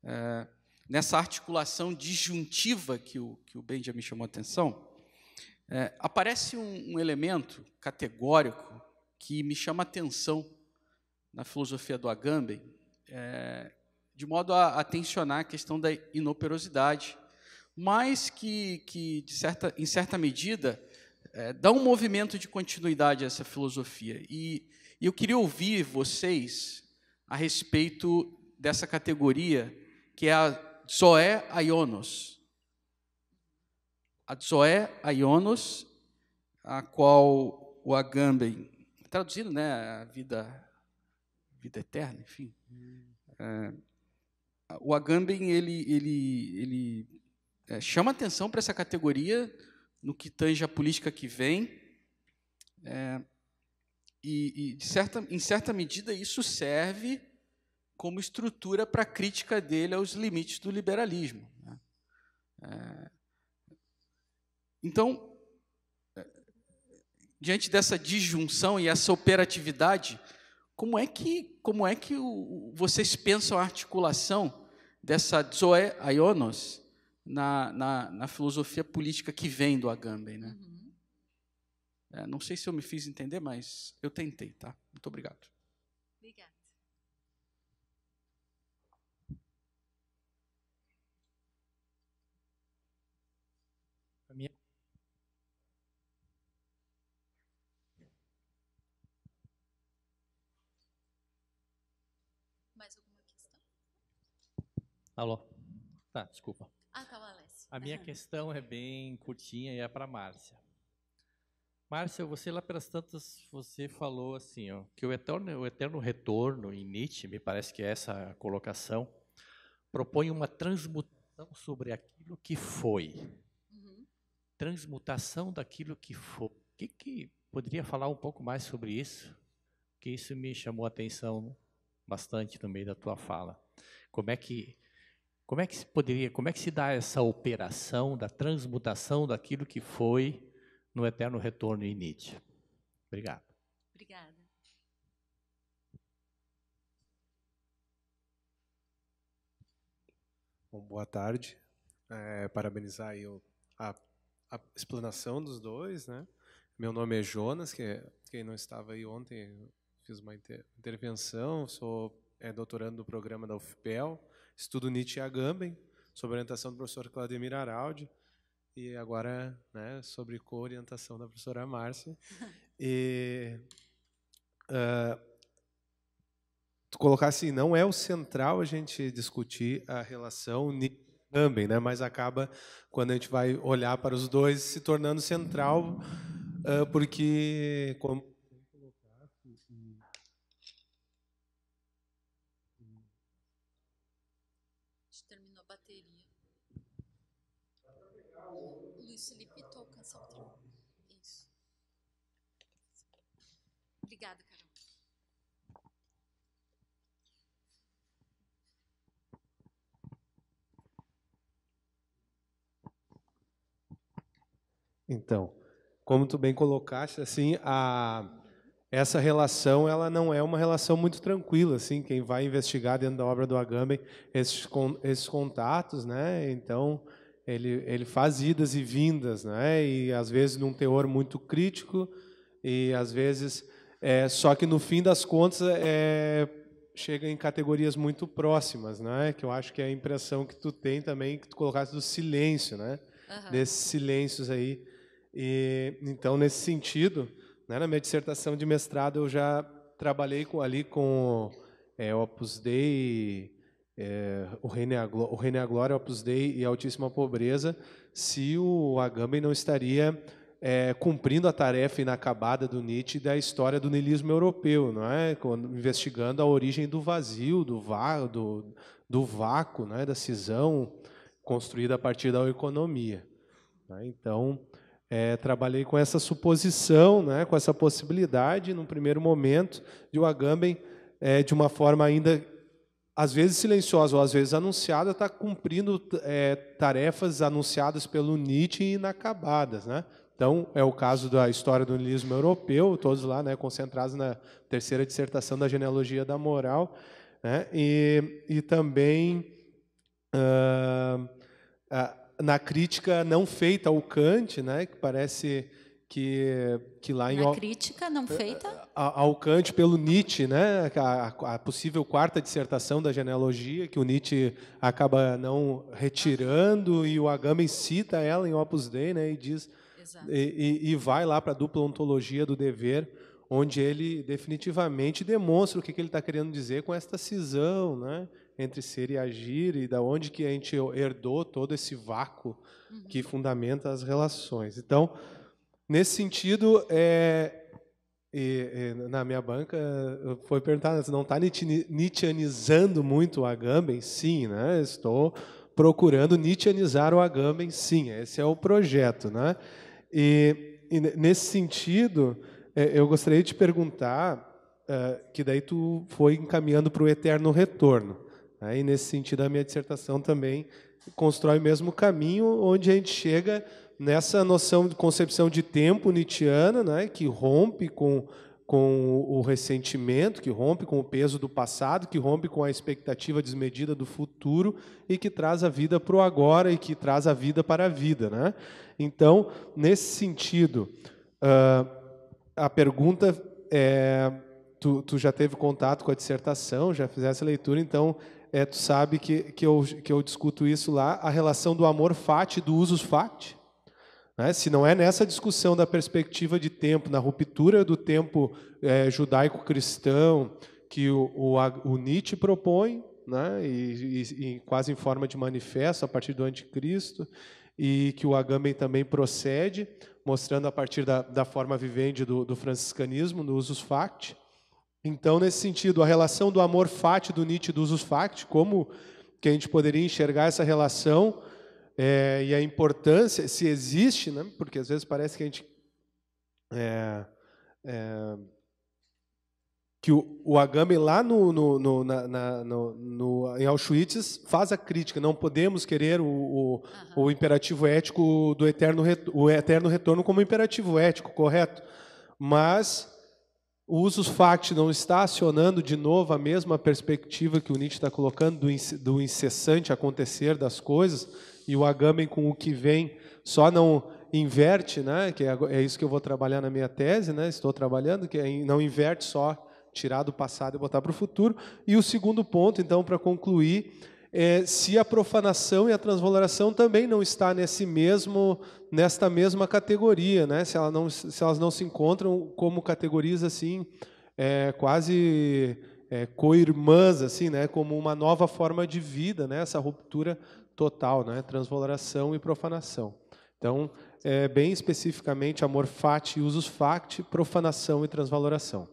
é, nessa articulação disjuntiva que o, que o Benjamin chamou a atenção, é, aparece um, um elemento categórico que me chama a atenção na filosofia do Agamben, é, de modo a atencionar a questão da inoperosidade, mas que, que de certa, em certa medida, é, dá um movimento de continuidade a essa filosofia. E, e eu queria ouvir vocês a respeito dessa categoria, que é a Zoé Aionos. A Zoé Aionos, a qual o Agamben, traduzindo né, a vida vida eterna, enfim. Hum. É, o Agamben ele, ele, ele é, chama atenção para essa categoria no que tange a política que vem. É, e, e certa, em certa medida, isso serve como estrutura para a crítica dele aos limites do liberalismo. Né? É, então, é, diante dessa disjunção e essa operatividade como é que, como é que vocês pensam a articulação dessa Zoe Aionos na, na, na, filosofia política que vem do Agamben? Né? Uhum. É, não sei se eu me fiz entender, mas eu tentei, tá? Muito obrigado. Alô? Tá, desculpa. Ah, tá, Alessio. A minha questão é bem curtinha e é para Márcia. Márcia, você lá pelas tantas, você falou assim, ó, que o eterno, o eterno retorno em Nietzsche, me parece que é essa colocação, propõe uma transmutação sobre aquilo que foi. Uhum. Transmutação daquilo que foi. O que, que poderia falar um pouco mais sobre isso? Que isso me chamou a atenção bastante no meio da tua fala. Como é que como é que se poderia, como é que se dá essa operação da transmutação daquilo que foi no eterno retorno em Nietzsche? Obrigado. Obrigada. Bom, boa tarde. É, parabenizar a, a, explanação dos dois, né? Meu nome é Jonas, que é, quem não estava aí ontem fiz uma inter, intervenção, sou é, doutorando do programa da UFPEL estudo Nietzsche e Agamben, sob orientação do professor Claudemir Araldi, e agora né, sobre co-orientação da professora Márcia. [laughs] E, uh, tu colocar assim, não é o central a gente discutir a relação Nietzsche também, né? Mas acaba quando a gente vai olhar para os dois se tornando central, uh, porque como Então, como tu bem colocaste, assim, a essa relação ela não é uma relação muito tranquila assim quem vai investigar dentro da obra do Agamben esses, esses contatos né então ele ele faz idas e vindas né e às vezes num teor muito crítico e às vezes é, só que no fim das contas é, chega em categorias muito próximas né que eu acho que é a impressão que tu tem também que tu colocaste do silêncio né uhum. desses silêncios aí e então nesse sentido, né, na minha dissertação de mestrado eu já trabalhei com, ali com é, Opus Dei, é, o Reino a Glória, o Reino Glória, Opus Dei e Altíssima Pobreza, se o Agamben não estaria é, cumprindo a tarefa inacabada do Nietzsche da história do niilismo europeu, não é? investigando a origem do vazio, do, va do, do vácuo, não é? da cisão construída a partir da economia. É? Então, é, trabalhei com essa suposição, né, com essa possibilidade, num primeiro momento, de o Agamben, é, de uma forma ainda, às vezes silenciosa ou às vezes anunciada, estar tá cumprindo é, tarefas anunciadas pelo Nietzsche e inacabadas. Né? Então, é o caso da história do niilismo europeu, todos lá né, concentrados na terceira dissertação da genealogia da moral, né? e, e também. Uh, uh, na crítica não feita ao Kant, né, que parece que, que lá em. Na crítica não é, feita? Ao Kant pelo Nietzsche, né, a, a, possível quarta dissertação da genealogia, que o Nietzsche acaba não retirando, ah. e o Agamben cita ela em Opus Dei né, e diz. E, e, e vai lá para a dupla ontologia do dever, onde ele definitivamente demonstra o que, que ele está querendo dizer com esta cisão, né? entre ser e agir e da onde que a gente herdou todo esse vácuo uhum. que fundamenta as relações. Então, nesse sentido, é, e, e, na minha banca foi perguntado se não está nietzscheanizando muito o Agamben? Sim, né? Estou procurando nietzscheanizar o Agamben, sim. Esse é o projeto, né? E, e nesse sentido, é, eu gostaria de te perguntar, é, que daí tu foi encaminhando para o eterno retorno. E nesse sentido, a minha dissertação também constrói o mesmo caminho onde a gente chega nessa noção de concepção de tempo nietzschiana, né, que rompe com, com o ressentimento, que rompe com o peso do passado, que rompe com a expectativa desmedida do futuro e que traz a vida para o agora e que traz a vida para a vida. Né? Então, nesse sentido, uh, a pergunta é. Tu, tu já teve contato com a dissertação, já fizesse a leitura, então é, tu sabe que, que, eu, que eu discuto isso lá, a relação do amor fat e do usus fat, Né? Se não é nessa discussão da perspectiva de tempo, na ruptura do tempo é, judaico-cristão que o, o, o, Nietzsche propõe, né? E, e, e quase em forma de manifesto a partir do anticristo, e que o Agamben também procede, mostrando a partir da, da forma vivente do, do franciscanismo, no usus fat então, nesse sentido, a relação do amor fati do Nietzsche dos usos facti, como que a gente poderia enxergar essa relação é, e a importância, se existe, né? porque às vezes parece que a gente. É, é, que o, o lá no, no, no, na, na, no, no, em Auschwitz faz a crítica, não podemos querer o, o, uhum. o imperativo ético do eterno, o eterno retorno como imperativo ético, correto? Mas o usus fact não está acionando de novo a mesma perspectiva que o Nietzsche está colocando do incessante acontecer das coisas e o Agamben com o que vem só não inverte, né? Que é, é isso que eu vou trabalhar na minha tese, né? Estou trabalhando que é não inverte só tirar do passado e botar para o futuro. E o segundo ponto, então, para concluir, é, se a profanação e a transvaloração também não está nesse mesmo, nesta mesma categoria, né? se, ela não, se elas não se encontram como categorias assim, é, quase é, co-irmãs, assim, né? como uma nova forma de vida, né? essa ruptura total, né? transvaloração e profanação. Então, é, bem especificamente, amor fati e usus facti, profanação e transvaloração.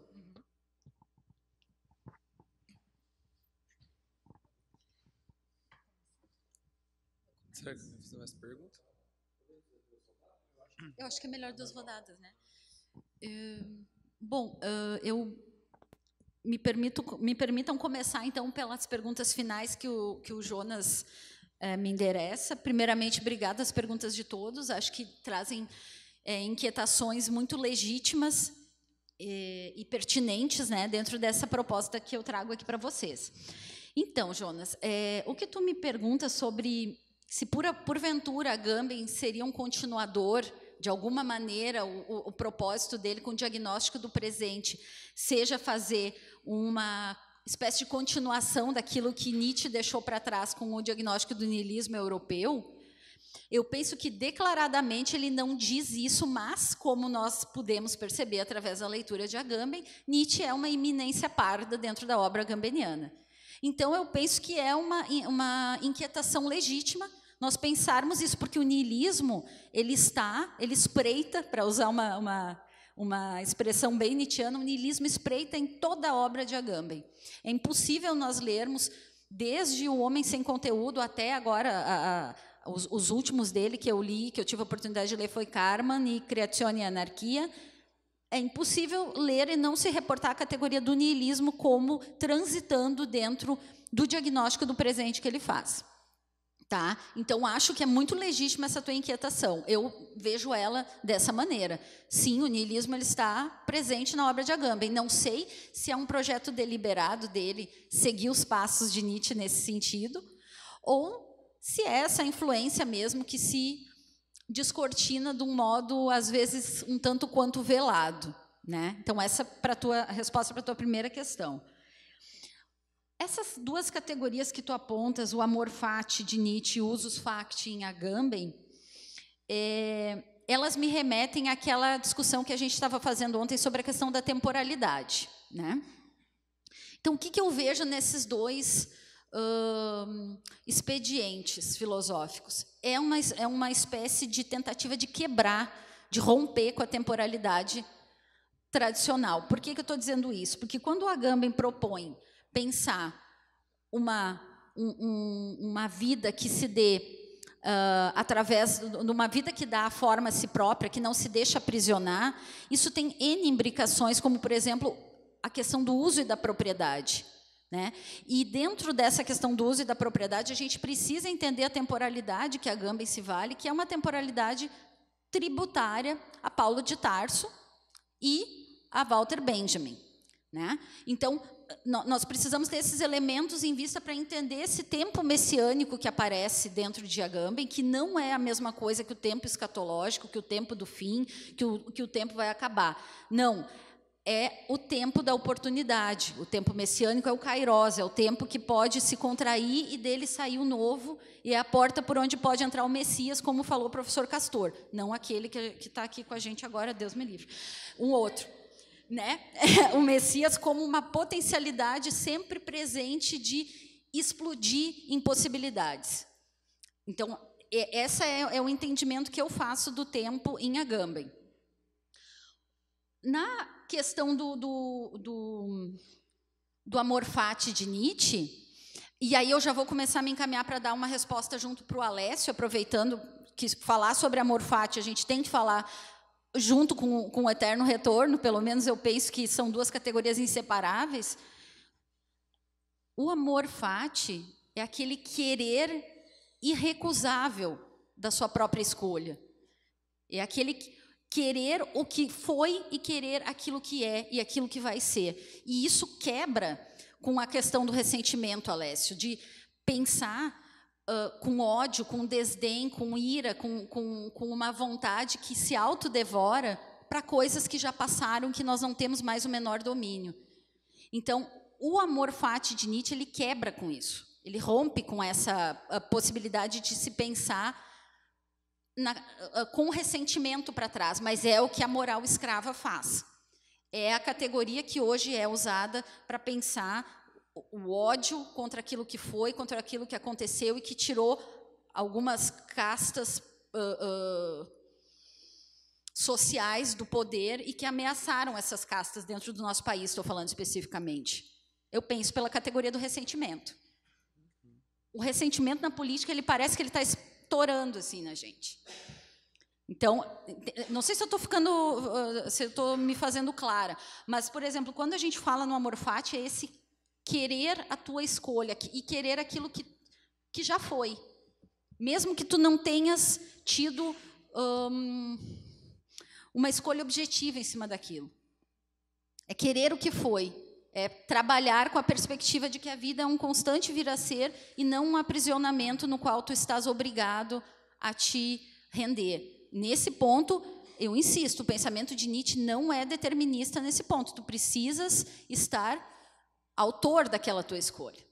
Eu acho que é melhor duas rodadas, né? Hum, bom, uh, eu me, permito, me permitam começar, então, pelas perguntas finais que o, que o Jonas eh, me endereça. Primeiramente, obrigada às perguntas de todos. Acho que trazem é, inquietações muito legítimas e, eh, e, pertinentes né, dentro dessa proposta que eu trago aqui para vocês. Então, Jonas, é, o que tu me perguntas sobre se, por, porventura, a Gambin seria um continuador de alguma maneira, o, o, propósito dele com o diagnóstico do presente seja fazer uma espécie de continuação daquilo que Nietzsche deixou para trás com o diagnóstico do niilismo europeu, eu penso que declaradamente ele não diz isso, mas, como nós pudemos perceber através da leitura de Agamben, Nietzsche é uma iminência parda dentro da obra agambeniana. Então, eu penso que é uma, uma inquietação legítima nós pensarmos isso, porque o niilismo, ele está, ele espreita, para usar uma, uma, uma expressão bem nietzscheana, o niilismo espreita em toda a obra de Agamben. É impossível nós lermos, desde O Homem Sem Conteúdo até agora, a, a, os, os, últimos dele que eu li, que eu tive a oportunidade de ler, foi Carman e Creazione e Anarquia, é impossível ler e não se reportar à categoria do niilismo como transitando dentro do diagnóstico do presente que ele faz. Tá? Então, acho que é muito legítima essa tua inquietação. Eu vejo ela dessa maneira. Sim, o niilismo ele está presente na obra de Agamben. Não sei se é um projeto deliberado dele seguir os passos de Nietzsche nesse sentido, ou se é essa influência mesmo que se descortina de um modo, às vezes, um tanto quanto velado. Né? Então, essa é a tua, resposta para a tua primeira questão. Essas duas categorias que tu apontas, o amor fati de Nietzsche e usus facti em Agamben, é, elas me remetem àquela discussão que a gente estava fazendo ontem sobre a questão da temporalidade. Né? Então, o que, que eu vejo nesses dois hum, expedientes filosóficos? É uma, é uma espécie de tentativa de quebrar, de romper com a temporalidade tradicional. Por que, que eu estou dizendo isso? Porque quando o Agamben propõe pensar uma, um, uma vida que se dê Uh, através de uma vida que dá a forma a si própria, que não se deixa aprisionar, isso tem N imbricações, como, por exemplo, a questão do uso e da propriedade. Né? E dentro dessa questão do uso e da propriedade, a gente precisa entender a temporalidade que a Gambem se vale, que é uma temporalidade tributária a Paulo de Tarso e a Walter Benjamin. Né? Então, nós precisamos ter esses elementos em vista para entender esse tempo messiânico que aparece dentro de Agamben, que não é a mesma coisa que o tempo escatológico, que o tempo do fim, que o, que o tempo vai acabar. Não. É o tempo da oportunidade. O tempo messiânico é o kairos, é o tempo que pode se contrair e dele sair o novo, e é a porta por onde pode entrar o Messias, como falou o professor Castor. Não aquele que está aqui com a gente agora, Deus me livre. Um outro né? [laughs] o Messias como uma potencialidade sempre presente de explodir impossibilidades. Então, esse é, é, o entendimento que eu faço do tempo em Agamben. Na questão do, do, do, do amor fati de Nietzsche, e aí eu já vou começar a me encaminhar para dar uma resposta junto para o Alessio, aproveitando que falar sobre amor fati, a gente tem que falar junto com, com o eterno retorno, pelo menos eu penso que são duas categorias inseparáveis. O amor fati é aquele querer irrecusável da sua própria escolha. É aquele querer o que foi e querer aquilo que é e aquilo que vai ser. E isso quebra com a questão do ressentimento, Alessio, de pensar com ódio, com desdém, com ira, com, com, com uma vontade que se autodevora para coisas que já passaram, que nós não temos mais o menor domínio. Então, o amor fati de Nietzsche, ele quebra com isso. Ele rompe com essa possibilidade de se pensar na, com ressentimento para trás, mas é o que a moral escrava faz. É a categoria que hoje é usada para pensar o ódio contra aquilo que foi, contra aquilo que aconteceu e que tirou algumas castas uh, uh, sociais do poder e que ameaçaram essas castas dentro do nosso país, estou falando especificamente. Eu penso pela categoria do ressentimento. O ressentimento na política, ele parece que ele está estourando assim na gente. Então, não sei se eu estou ficando, ah, se eu estou me fazendo clara, mas, por exemplo, quando a gente fala no amor fati, é esse querer a tua escolha e querer aquilo que, que já foi. Mesmo que tu não tenhas tido hum, uma escolha objetiva em cima daquilo. É querer o que foi. É trabalhar com a perspectiva de que a vida é um constante vir a ser e não um aprisionamento no qual tu estás obrigado a te render. Nesse ponto, eu insisto, o pensamento de Nietzsche não é determinista nesse ponto. Tu precisas estar autor daquela tua escolha.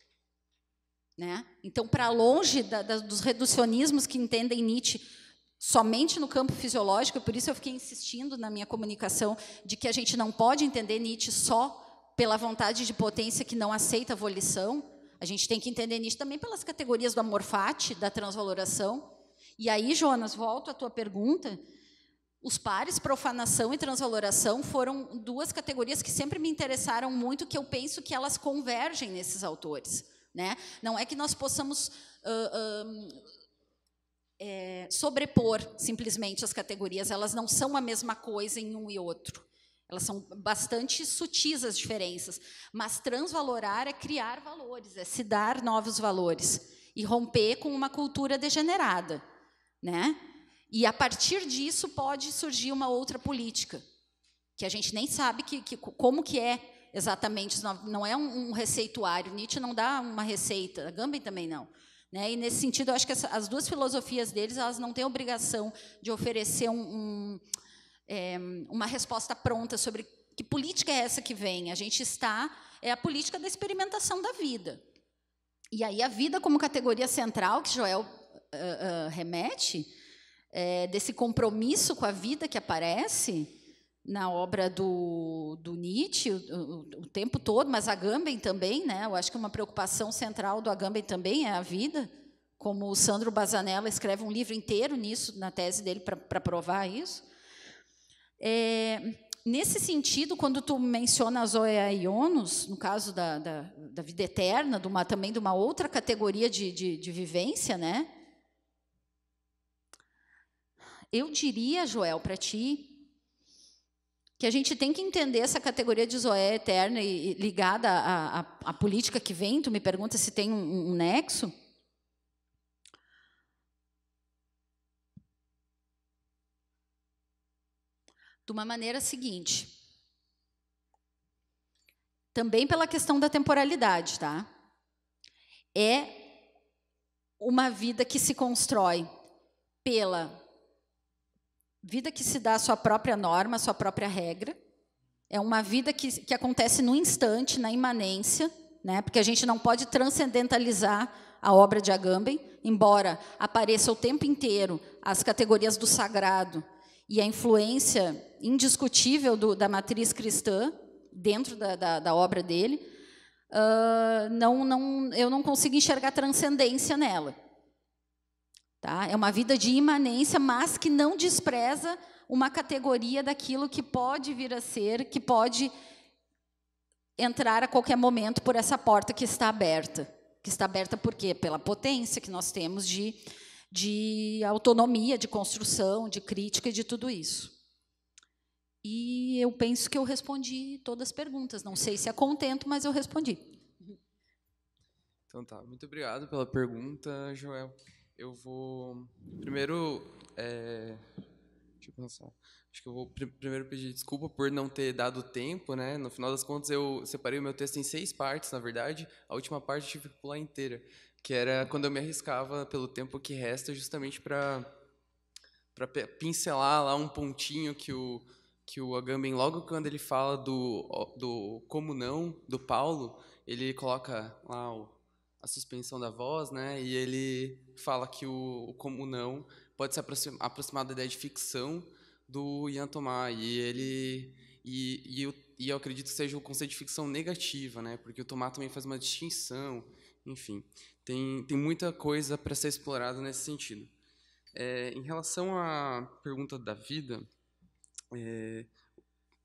Né? Então, para longe da, da, dos reducionismos que entendem Nietzsche somente no campo fisiológico, por isso eu fiquei insistindo na minha comunicação de que a gente não pode entender Nietzsche só pela vontade de potência que não aceita a volição. A gente tem que entender Nietzsche também pelas categorias do amor fati, da transvaloração. E aí, Jonas, volto à tua pergunta os pares, profanação e transvaloração, foram duas categorias que sempre me interessaram muito, que eu penso que elas convergem nesses autores. Né? Não é que nós possamos uh, uh, é, sobrepor simplesmente as categorias, elas não são a mesma coisa em um e outro. Elas são bastante sutis as diferenças, mas transvalorar é criar valores, é se dar novos valores e romper com uma cultura degenerada, né? E a partir disso pode surgir uma outra política, que a gente nem sabe que, que como que é exatamente, não é um, um, receituário. Nietzsche não dá uma receita, Gambin também não. Né? E nesse sentido, eu acho que essa, as duas filosofias deles elas não têm obrigação de oferecer um, um, é, uma resposta pronta sobre que política é essa que vem. A gente está é a política da experimentação da vida. E aí a vida como categoria central que Joel uh, uh, remete é, desse compromisso com a vida que aparece na obra do, do Nietzsche o, o, o, tempo todo, mas Agamben também, né? Eu acho que uma preocupação central do Agamben também é a vida, como o Sandro Bazanella escreve um livro inteiro nisso, na tese dele, para provar isso. É, nesse sentido, quando tu menciona a Zoea Ionos, no caso da, da, da, vida eterna, de uma, também de uma outra categoria de, de, de vivência, né? Eu diria, Joel, para ti, que a gente tem que entender essa categoria de Zoé eterna e, ligada à, à, à, política que vem. Tu me pergunta se tem um, um nexo. De uma maneira seguinte. Também pela questão da temporalidade, tá? É uma vida que se constrói pela Vida que se dá a sua própria norma, a sua própria regra. É uma vida que, que acontece no instante, na imanência, né? porque a gente não pode transcendentalizar a obra de Agamben, embora apareça o tempo inteiro as categorias do sagrado e a influência indiscutível do, da matriz cristã dentro da, da, da obra dele, uh, não, não, eu não consigo enxergar transcendência nela. Tá? É uma vida de imanência, mas que não despreza uma categoria daquilo que pode vir a ser, que pode entrar a qualquer momento por essa porta que está aberta. Que está aberta por quê? Pela potência que nós temos de, de autonomia, de construção, de crítica e de tudo isso. E eu penso que eu respondi todas as perguntas. Não sei se é contento, mas eu respondi. Então tá, muito obrigado pela pergunta, Joel. Eu vou primeiro. É, deixa eu pensar. Acho que eu vou pr primeiro pedir desculpa por não ter dado tempo, né? No final das contas, eu separei o meu texto em seis partes, na verdade. A última parte eu tive que pular inteira, que era quando eu me arriscava pelo tempo que resta, justamente para para pincelar lá um pontinho que o que o Agamben logo quando ele fala do do como não do Paulo, ele coloca lá o a suspensão da voz, né? E ele fala que o, o como não pode se aproximar, aproximar da ideia de ficção do Ian Tomás. E ele e, e, eu, e eu acredito que seja o conceito de ficção negativa, né? Porque o Tomás também faz uma distinção, enfim, tem tem muita coisa para ser explorada nesse sentido. É, em relação à pergunta da vida, é,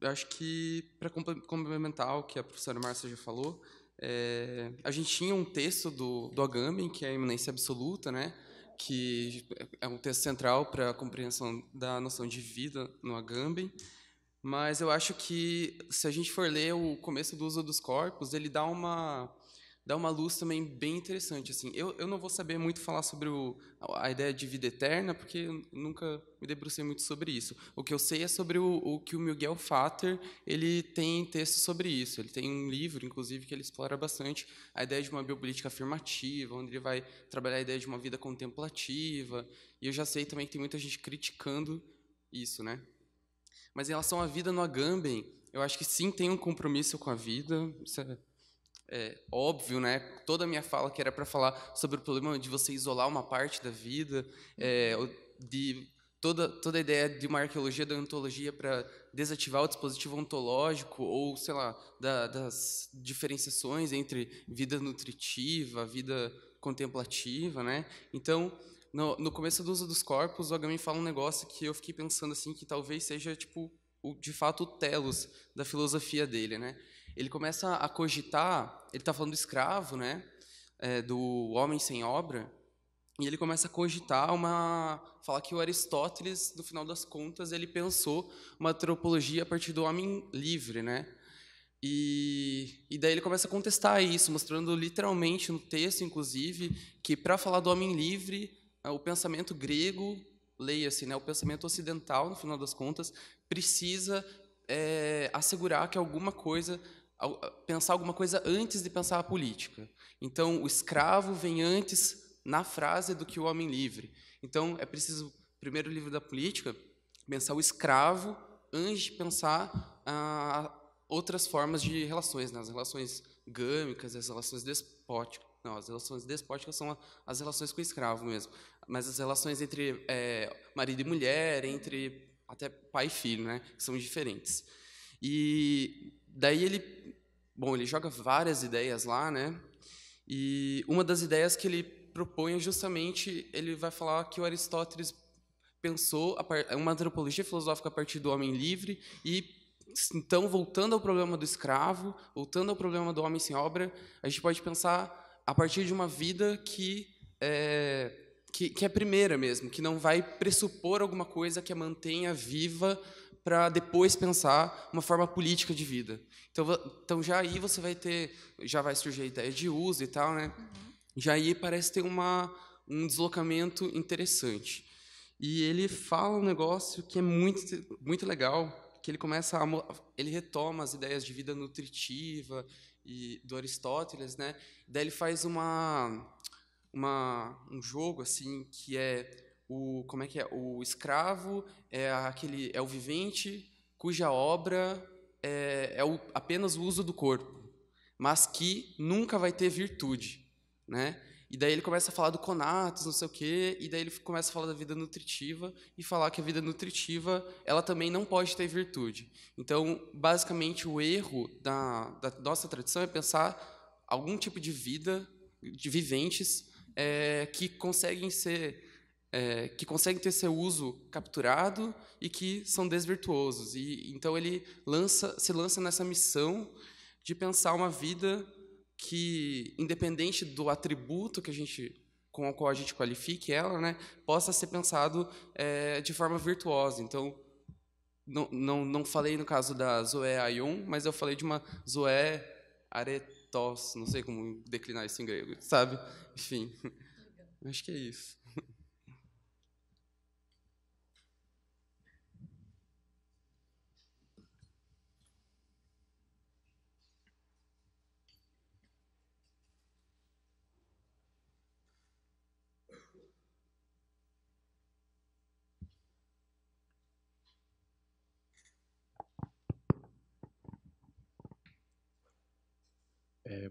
eu acho que para complementar o que a professora Márcia já falou, é, a gente tinha um texto do, do Agamben, que é a iminência absoluta, né? que é um texto central para a compreensão da noção de vida no Agamben, mas eu acho que, se a gente for ler o começo do uso dos corpos, ele dá uma dá uma luz também bem interessante. Assim, eu, eu não vou saber muito falar sobre o, a ideia de vida eterna, porque eu nunca me debrucei muito sobre isso. O que eu sei é sobre o, o que o Miguel Fater ele tem texto sobre isso. Ele tem um livro, inclusive, que ele explora bastante a ideia de uma biopolítica afirmativa, onde ele vai trabalhar a ideia de uma vida contemplativa. E eu já sei também que tem muita gente criticando isso, né? Mas em relação à vida no Agamben, eu acho que sim tem um compromisso com a vida, isso é é, óbvio, né? Toda a minha fala que era para falar sobre o problema de você isolar uma parte da vida, é, de toda toda a ideia de uma arqueologia da ontologia para desativar o dispositivo ontológico ou sei lá da, das diferenciações entre vida nutritiva, vida contemplativa, né? Então no, no começo do uso dos corpos, o Agamben fala um negócio que eu fiquei pensando assim que talvez seja tipo o, de fato o telos da filosofia dele, né? ele começa a cogitar, ele está falando do escravo, né? É, do homem sem obra, e ele começa a cogitar uma. falar que o Aristóteles, no final das contas, ele pensou uma antropologia a partir do homem livre, né? E, e daí ele começa a contestar isso, mostrando literalmente no texto, inclusive, que para falar do homem livre, é, o pensamento grego, leia-se, assim, né, o pensamento ocidental, no final das contas, precisa é, assegurar que alguma coisa ah, pensar alguma coisa antes de pensar a política. Então, o escravo vem antes na frase do que o homem livre. Então, é preciso, primeiro livro da política, pensar o escravo antes de pensar ah, outras formas de relações, né? as relações gâmicas, as relações despóticas. Não, as relações despóticas são as relações com o escravo mesmo. Mas as relações entre é, marido e mulher, entre até pai e filho, né? São diferentes. E daí ele, bom, ele joga várias ideias lá, né? E uma das ideias que ele propõe é justamente ele vai falar que o Aristóteles pensou uma antropologia filosófica a partir do homem livre e então voltando ao problema do escravo, voltando ao problema do homem sem obra, a gente pode pensar a partir de uma vida que é, que, que é primeira mesmo, que não vai pressupor alguma coisa que a mantenha viva para depois pensar uma forma política de vida. Então, então já aí você vai ter, já vai surgir a ideia de uso e tal, né? Uhum. Já aí parece ter uma, um deslocamento interessante. E ele fala um negócio que é muito, muito legal, que ele começa a, ele retoma as ideias de vida nutritiva e do Aristóteles, né? Daí ele faz uma, uma um jogo assim que é o como é que é o escravo é aquele é o vivente cuja obra é, é o, apenas o uso do corpo mas que nunca vai ter virtude né e daí ele começa a falar do conatos não sei o quê e daí ele começa a falar da vida nutritiva e falar que a vida nutritiva ela também não pode ter virtude então basicamente o erro da, da nossa tradição é pensar algum tipo de vida de viventes é, que conseguem ser é, que conseguem ter seu uso capturado e que são desvirtuosos. E então ele lança, se lança nessa missão de pensar uma vida que, independente do atributo que a gente com o qual a gente qualifique ela, né, possa ser pensado é, de forma virtuosa. Então, não, não, não falei no caso da Zoé Aion, mas eu falei de uma Zoé Aretos, não sei como declinar isso em grego, sabe? Enfim, [laughs] acho que é isso.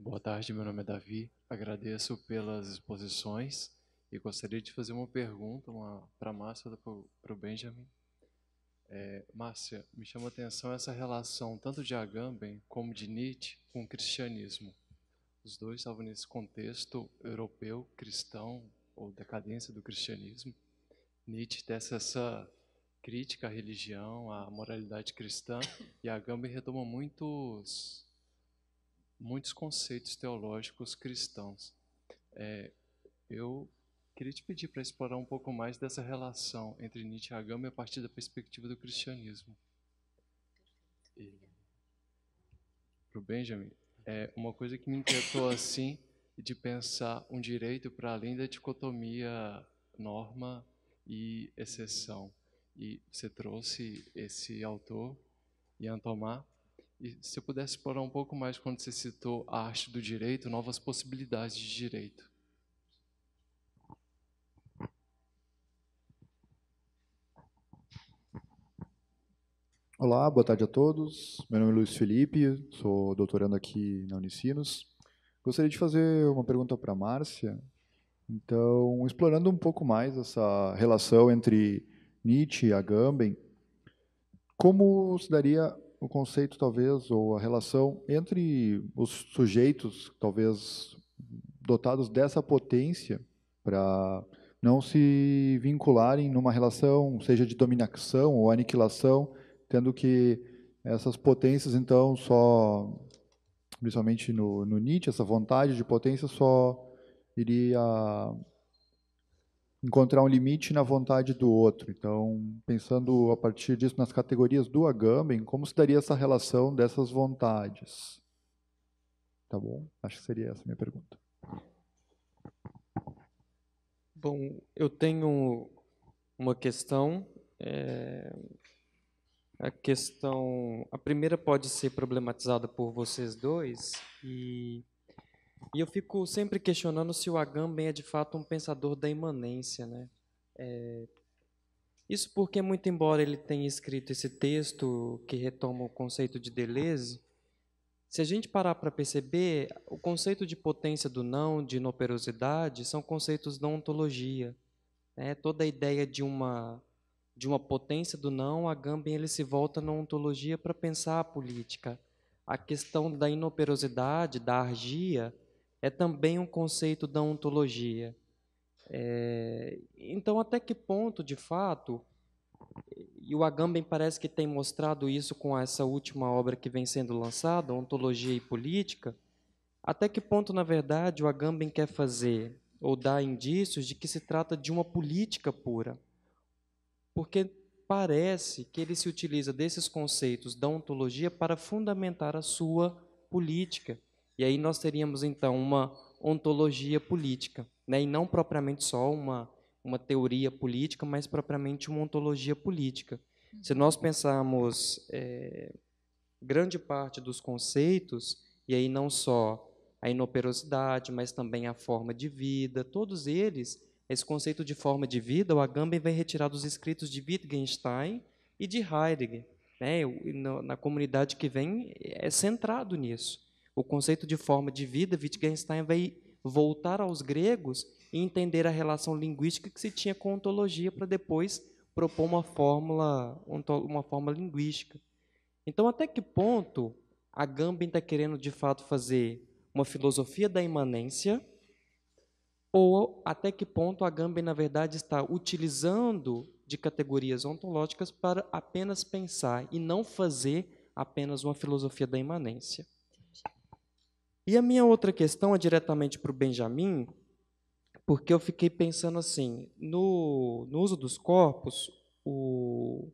Boa tarde, meu nome é Davi. Agradeço pelas exposições e gostaria de fazer uma pergunta para a Márcia e para o Benjamin. É, Márcia, me chama a atenção essa relação tanto de Agamben como de Nietzsche com o cristianismo. Os dois estavam nesse contexto europeu, cristão, ou decadência do cristianismo. Nietzsche tece essa crítica à religião, à moralidade cristã, e Agamben retoma muitos muitos conceitos teológicos cristãos. É, eu queria te pedir para explorar um pouco mais dessa relação entre Nietzsche e Hagama a partir da perspectiva do cristianismo. Para o Benjamin, é uma coisa que me inquietou assim de pensar um direito para além da dicotomia norma e exceção. E você trouxe esse autor, Ian Tomar, e se eu pudesse explorar um pouco mais quando você citou a arte do direito, novas possibilidades de direito. Olá, boa tarde a todos. Meu nome é Luiz Felipe, sou doutorando aqui na Unicinos. Gostaria de fazer uma pergunta para a Márcia. Então, explorando um pouco mais essa relação entre Nietzsche e Agamben, como se daria o conceito, talvez, ou a relação entre os sujeitos, talvez, dotados dessa potência para não se vincularem numa relação, seja de dominação ou aniquilação, tendo que essas potências, então, só, principalmente no, no Nietzsche, essa vontade de potência só iria encontrar um limite na vontade do outro. Então, pensando a partir disso nas categorias do Agamben, como se daria essa relação dessas vontades? Tá bom? Acho que seria essa a minha pergunta. Bom, eu tenho uma questão. É... A questão, a primeira pode ser problematizada por vocês dois e e eu fico sempre questionando se o Agamben é de fato um pensador da imanência, né? É... Isso porque, muito embora ele tenha escrito esse texto que retoma o conceito de Deleuze, se a gente parar para perceber, o conceito de potência do não, de inoperosidade, são conceitos da ontologia. Né? Toda a ideia de uma de uma potência do não, Agamben ele se volta na ontologia para pensar a política. A questão da inoperosidade, da argia, é também um conceito da ontologia. É, então, até que ponto, de fato, e o Agamben parece que tem mostrado isso com essa última obra que vem sendo lançada, Ontologia e Política, até que ponto, na verdade, o Agamben quer fazer ou dar indícios de que se trata de uma política pura? Porque parece que ele se utiliza desses conceitos da ontologia para fundamentar a sua política. E aí nós teríamos então uma ontologia política, né? e não propriamente só uma, uma teoria política, mas propriamente uma ontologia política. Se nós pensarmos é, grande parte dos conceitos, e aí não só a inoperosidade, mas também a forma de vida, todos eles, esse conceito de forma de vida, o Agamben vem retirar dos escritos de Wittgenstein e de Heidegger. Né? Na comunidade que vem, é centrado nisso. O conceito de forma de vida, Wittgenstein vai voltar aos gregos e entender a relação linguística que se tinha com ontologia para depois propor uma fórmula, uma forma linguística. Então, até que ponto a Gambin está querendo de fato fazer uma filosofia da imanência? Ou até que ponto a Gambin, na verdade, está utilizando de categorias ontológicas para apenas pensar e não fazer apenas uma filosofia da imanência? E a minha outra questão é diretamente para o Benjamin, porque eu fiquei pensando assim, no, no uso dos corpos, o,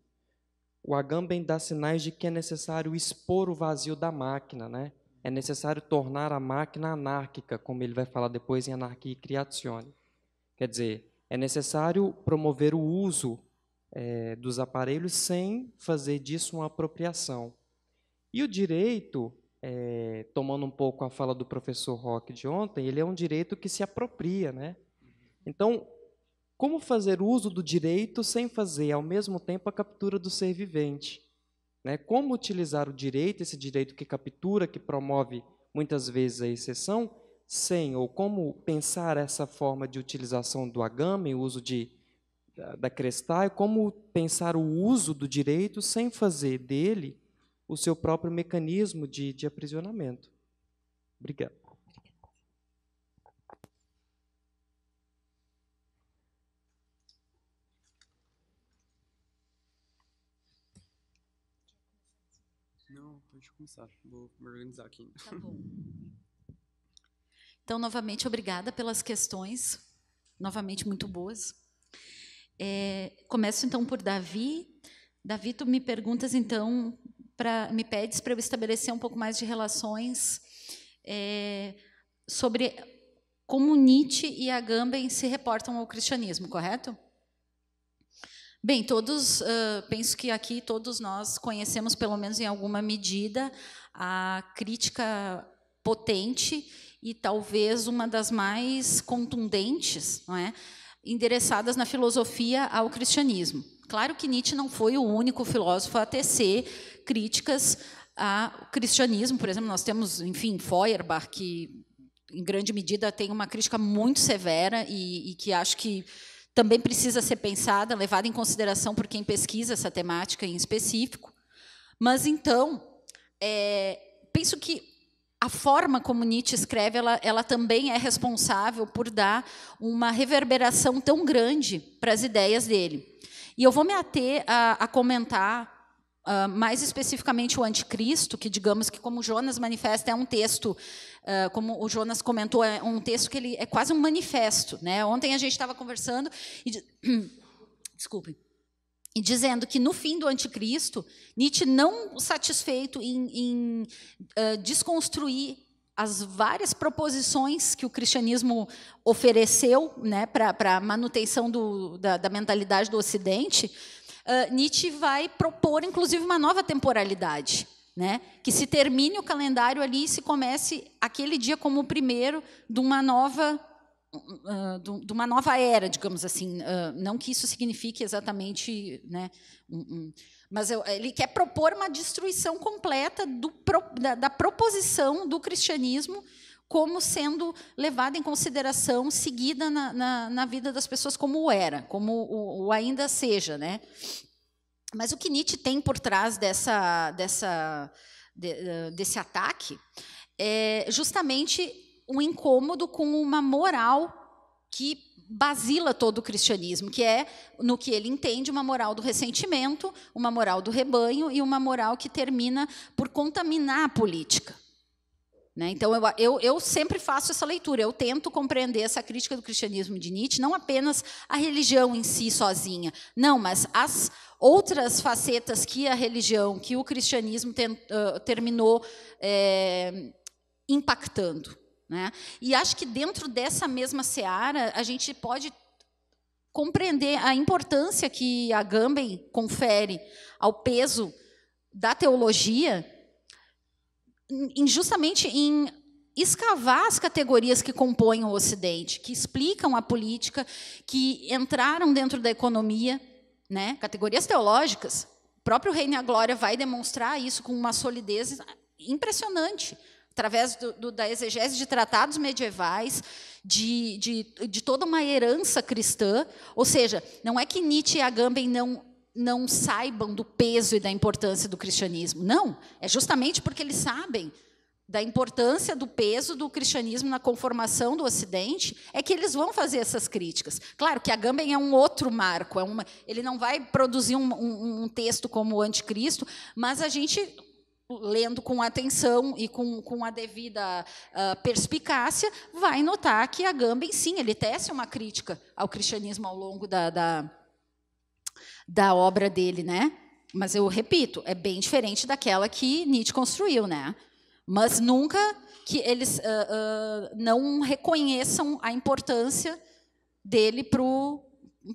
o Agamben dá sinais de que é necessário expor o vazio da máquina, né? É necessário tornar a máquina anárquica, como ele vai falar depois em Anarquia e Creatione. Quer dizer, é necessário promover o uso é, dos aparelhos sem fazer disso uma apropriação. E o direito é, tomando um pouco a fala do professor Rock de ontem, ele é um direito que se apropria, né? Então, como fazer uso do direito sem fazer, ao mesmo tempo, a captura do ser vivente? Né? Como utilizar o direito, esse direito que captura, que promove muitas vezes a exceção, sem, ou como pensar essa forma de utilização do agame, o uso de, da, da crestar, como pensar o uso do direito sem fazer dele o seu próprio mecanismo de, de aprisionamento. Obrigado. Não, pode começar. Vou me organizar aqui. Tá bom. Então, novamente, obrigada pelas questões, novamente muito boas. É, começo então por Davi. Davi, tu me perguntas então para me pedes para eu estabelecer um pouco mais de relações é, sobre como Nietzsche e Agamben se reportam ao cristianismo, correto? Bem, todos, uh, penso que aqui todos nós conhecemos, pelo menos em alguma medida, a crítica potente e talvez uma das mais contundentes, não é? endereçadas na filosofia ao cristianismo. Claro que Nietzsche não foi o único filósofo a tecer críticas ao cristianismo. Por exemplo, nós temos, enfim, Feuerbach, que em grande medida tem uma crítica muito severa e, e que acho que também precisa ser pensada, levada em consideração por quem pesquisa essa temática em específico. Mas então, é, penso que a forma como Nietzsche escreve, ela, ela também é responsável por dar uma reverberação tão grande para as ideias dele. E eu vou me ater a, a comentar Uh, mais especificamente o anticristo, que digamos que como Jonas manifesta é um texto, uh, como o Jonas comentou, é um texto que ele é quase um manifesto, né? Ontem a gente estava conversando e [clears throat] desculpe e dizendo que no fim do anticristo Nietzsche não satisfeito em, em uh, desconstruir as várias proposições que o cristianismo ofereceu né, para a manutenção do, da, da, mentalidade do Ocidente, uh, Nietzsche vai propor, inclusive, uma nova temporalidade. Né, que se termine o calendário ali e se comece aquele dia como o primeiro de uma nova de uma nova era, digamos assim. Não que isso signifique exatamente né, um, mas eu, ele quer propor uma destruição completa do, da, da proposição do cristianismo como sendo levada em consideração, seguida na, na, na, vida das pessoas como era, como o, o, ainda seja. Né? Mas o que Nietzsche tem por trás dessa, dessa, de, eh, desse ataque é justamente um incômodo com uma moral que basila todo o cristianismo, que é no que ele entende uma moral do ressentimento, uma moral do rebanho e uma moral que termina por contaminar a política. Né? Então, eu, eu, eu, sempre faço essa leitura, eu tento compreender essa crítica do cristianismo de Nietzsche, não apenas a religião em si sozinha, não, mas as outras facetas que a religião, que o cristianismo tem, uh, terminou é, impactando. Né? E acho que dentro dessa mesma seara, a gente pode compreender a importância que a Gambem confere ao peso da teologia, justamente em escavar as categorias que compõem o Ocidente, que explicam a política, que entraram dentro da economia, né? categorias teológicas. O próprio Reino e a Glória vai demonstrar isso com uma solidez impressionante através do, do, da exegese de tratados medievais, de, de, de, toda uma herança cristã. Ou seja, não é que Nietzsche e Agamben não, não saibam do peso e da importância do cristianismo. Não, é justamente porque eles sabem da importância do peso do cristianismo na conformação do Ocidente, é que eles vão fazer essas críticas. Claro que Agamben é um outro marco, é uma, ele não vai produzir um, um, um texto como o Anticristo, mas a gente lendo com atenção e com, com a devida uh, perspicácia, vai notar que a Gambem, sim, ele tece uma crítica ao cristianismo ao longo da, da, da obra dele, né? Mas eu repito, é bem diferente daquela que Nietzsche construiu, né? Mas nunca que eles uh, uh, não reconheçam a importância dele para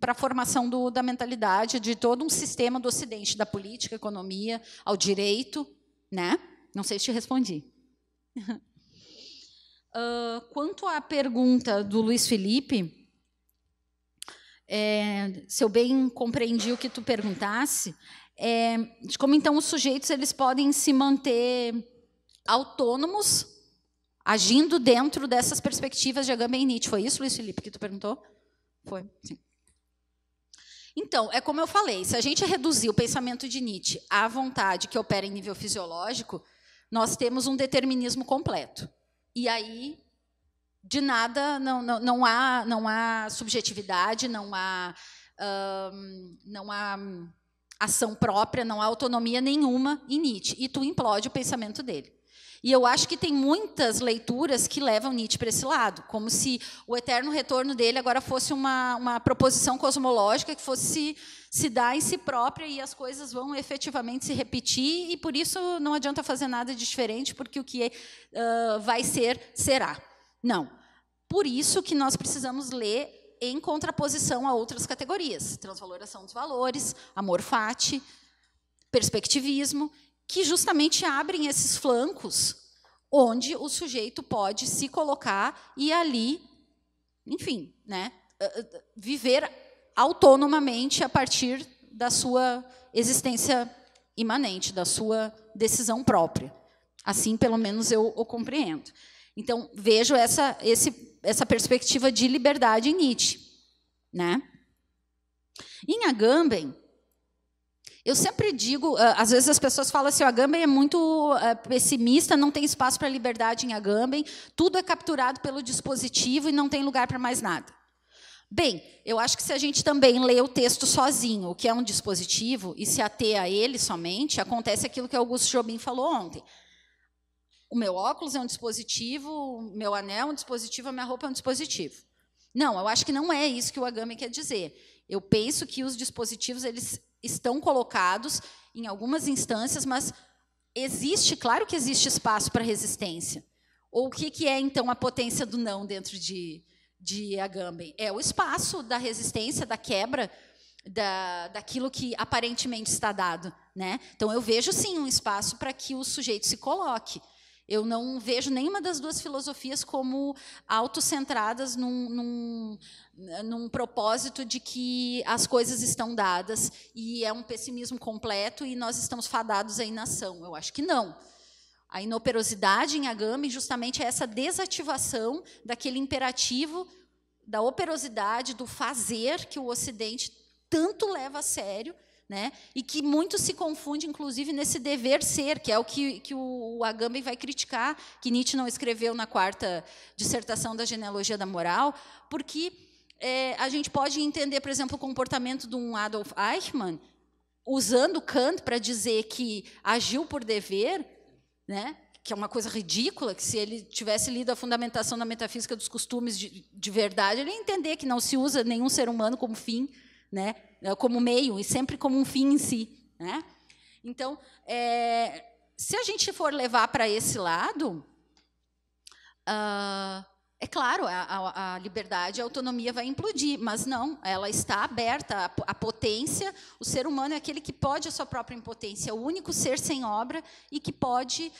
para a formação do, da mentalidade de todo um sistema do Ocidente, da política, economia, ao direito, né? Não sei se te respondi. Uh, [laughs] quanto à pergunta do Luiz Felipe, é, se eu bem compreendi o que tu perguntasse, é, de como então os sujeitos eles podem se manter autônomos, agindo dentro dessas perspectivas de Agamben e Nietzsche. Foi isso, Luiz Felipe, que tu perguntou? Foi. Sim. Então, é como eu falei, se a gente reduzir o pensamento de Nietzsche à vontade que opera em nível fisiológico, nós temos um determinismo completo. E aí, de nada, não, não, não, há, não há subjetividade, não há, hum, não há ação própria, não há autonomia nenhuma em Nietzsche. E tu implode o pensamento dele. E eu acho que tem muitas leituras que levam Nietzsche para esse lado, como se o eterno retorno dele agora fosse uma, uma proposição cosmológica que fosse se dar em si própria e as coisas vão efetivamente se repetir, e por isso não adianta fazer nada de diferente, porque o que uh, vai ser, será. Não. Por isso que nós precisamos ler em contraposição a outras categorias: transvaloração dos valores, amor fati, perspectivismo que justamente abrem esses flancos onde o sujeito pode se colocar e ali, enfim, né, eh, eh, viver autonomamente a partir da sua existência imanente, da sua decisão própria. Assim, pelo menos eu o compreendo. Então, vejo essa, esse, essa perspectiva de liberdade em Nietzsche. Né? Em Agamben, eu sempre digo, eh, às vezes as pessoas falam assim, o Agamben é muito eh, pessimista, não tem espaço para liberdade em Agamben, tudo é capturado pelo dispositivo e não tem lugar para mais nada. Bem, eu acho que se a gente também lê o texto sozinho, o que é um dispositivo, e se ater a ele somente, acontece aquilo que Augusto Jobim falou ontem. O meu óculos é um dispositivo, o meu anel é um dispositivo, a minha roupa é um dispositivo. Não, eu acho que não é isso que o Agamben quer dizer. Eu penso que os dispositivos eles estão colocados em algumas instâncias, mas existe, claro que existe espaço para resistência. Ou o que, que é, então, a potência do não dentro de, de Agamben? É o espaço da resistência, da quebra, da, daquilo que aparentemente está dado. Né? Então, eu vejo, sim, um espaço para que o sujeito se coloque. Eu não vejo nenhuma das duas filosofias como autocentradas num, num, num propósito de que as coisas estão dadas e é um pessimismo completo e nós estamos fadados à inação. Eu acho que não. A inoperosidade em Agami é justamente é essa desativação daquele imperativo da operosidade, do fazer que o Ocidente tanto leva a sério né? E que muito se confunde, inclusive, nesse dever ser, que é o que, que o Agamben vai criticar, que Nietzsche não escreveu na quarta dissertação da genealogia da moral, porque é, a gente pode entender, por exemplo, o comportamento de um Adolf Eichmann usando Kant para dizer que agiu por dever, né? que é uma coisa ridícula, que se ele tivesse lido a fundamentação da metafísica dos costumes de, de verdade, ele ia entender que não se usa nenhum ser humano como fim, né? Eh, como meio e sempre como um fim em si. Né? Então, é, se a gente for levar para esse lado, uh, é claro, a, a, liberdade, a autonomia vai implodir, mas não, ela está aberta à potência. O ser humano é aquele que pode a sua própria impotência, é o único ser sem obra e que pode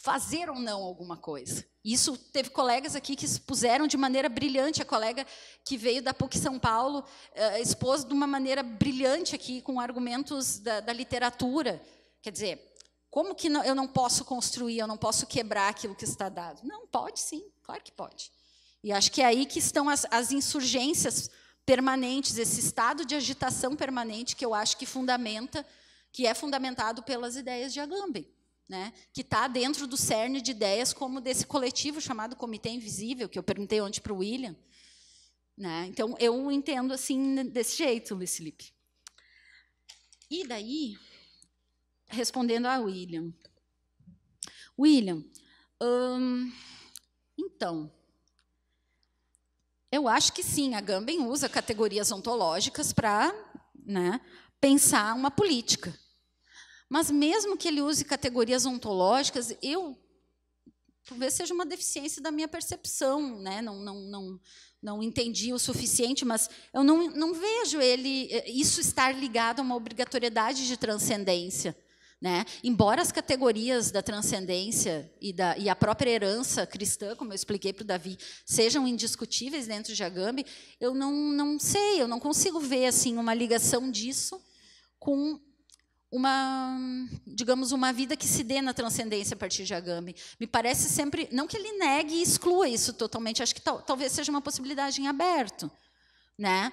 fazer ou não alguma coisa. Isso teve colegas aqui que expuseram de maneira brilhante. A colega que veio da PUC São Paulo eh, expôs de uma maneira brilhante aqui, com argumentos da, da literatura. Quer dizer, como que não, eu não posso construir, eu não posso quebrar aquilo que está dado? Não, pode sim, claro que pode. E acho que é aí que estão as, as insurgências permanentes, esse estado de agitação permanente que eu acho que fundamenta, que é fundamentado pelas ideias de Agamben né, que está dentro do cerne de ideias como desse coletivo chamado Comitê Invisível, que eu perguntei ontem para o William. Né? Então, eu entendo assim desse jeito, Luiz Felipe. E daí, respondendo a William. William, hum, então, eu acho que sim, a Gambem usa categorias ontológicas para né, pensar uma política. Mas mesmo que ele use categorias ontológicas, eu talvez seja uma deficiência da minha percepção, né? Não, não, não, não entendi o suficiente, mas eu não, não vejo ele isso estar ligado a uma obrigatoriedade de transcendência. Né? Embora as categorias da transcendência e, da, e a própria herança cristã, como eu expliquei para o Davi, sejam indiscutíveis dentro de Agamben, eu não, não sei, eu não consigo ver assim uma ligação disso com uma, digamos, uma vida que se dê na transcendência a partir de Agami. Me parece sempre, não que ele negue e exclua isso totalmente, acho que tal, talvez seja uma possibilidade em aberto, né?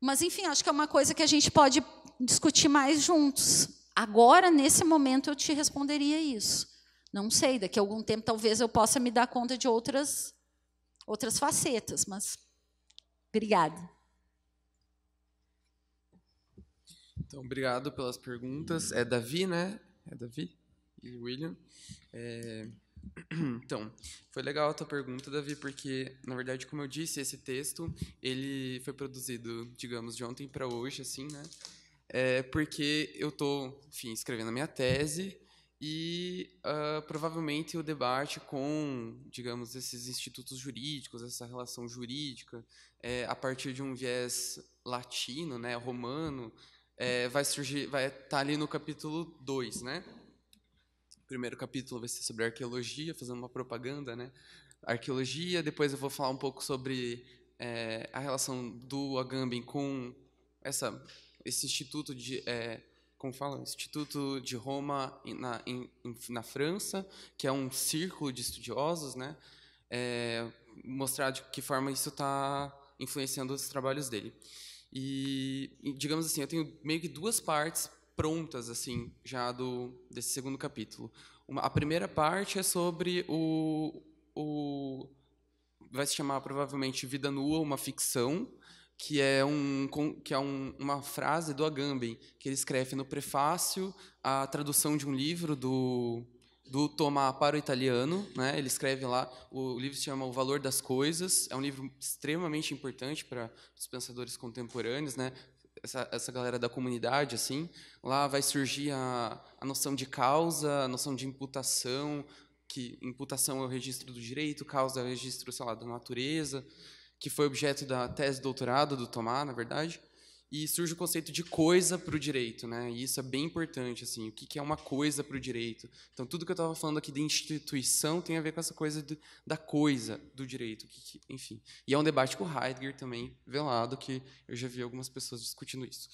Mas enfim, acho que é uma coisa que a gente pode discutir mais juntos. Agora, nesse momento, eu te responderia isso. Não sei, daqui a algum tempo talvez eu possa me dar conta de outras outras facetas, mas obrigada. Então, obrigado pelas perguntas. É Davi, né? É Davi e William. É... [clears throat] Então, foi legal a tua pergunta, Davi, porque, na verdade, como eu disse, esse texto ele foi produzido, digamos, de ontem para hoje, assim, né? É porque eu estou, enfim, escrevendo a minha tese e uh, provavelmente o debate com, digamos, esses institutos jurídicos, essa relação jurídica, é, a partir de um viés latino, né, romano, é, vai surgir, vai estar tá ali no capítulo 2, né? O primeiro capítulo vai ser sobre arqueologia, fazendo uma propaganda, né? Arqueologia, depois eu vou falar um pouco sobre é, a relação do Agamben com essa, esse instituto de... É, como fala? Instituto de Roma na, em, na França, que é um círculo de estudiosos, né? É, mostrar de que forma isso está influenciando os trabalhos dele. E, digamos assim, eu tenho meio que duas partes prontas assim já do desse segundo capítulo. Uma, a primeira parte é sobre o, o vai se chamar provavelmente Vida Nua, uma ficção, que é, um, que é um, uma frase do Agamben, que ele escreve no prefácio à tradução de um livro do do Tomar para o italiano, né? Ele escreve lá, o livro se chama O Valor das Coisas, é um livro extremamente importante para os pensadores contemporâneos, né? Essa, essa galera da comunidade, assim, lá vai surgir a, a noção de causa, a noção de imputação, que imputação é o registro do direito, causa é o registro, sei lá, da natureza, que foi objeto da tese de doutorado do Tomar, na verdade e surge o conceito de coisa para o direito, né? E isso é bem importante, assim, o que é uma coisa para o direito. Então, tudo que eu estava falando aqui de instituição tem a ver com essa coisa de, da coisa do direito, que, enfim. E é um debate com Heidegger também velado, que eu já vi algumas pessoas discutindo isso.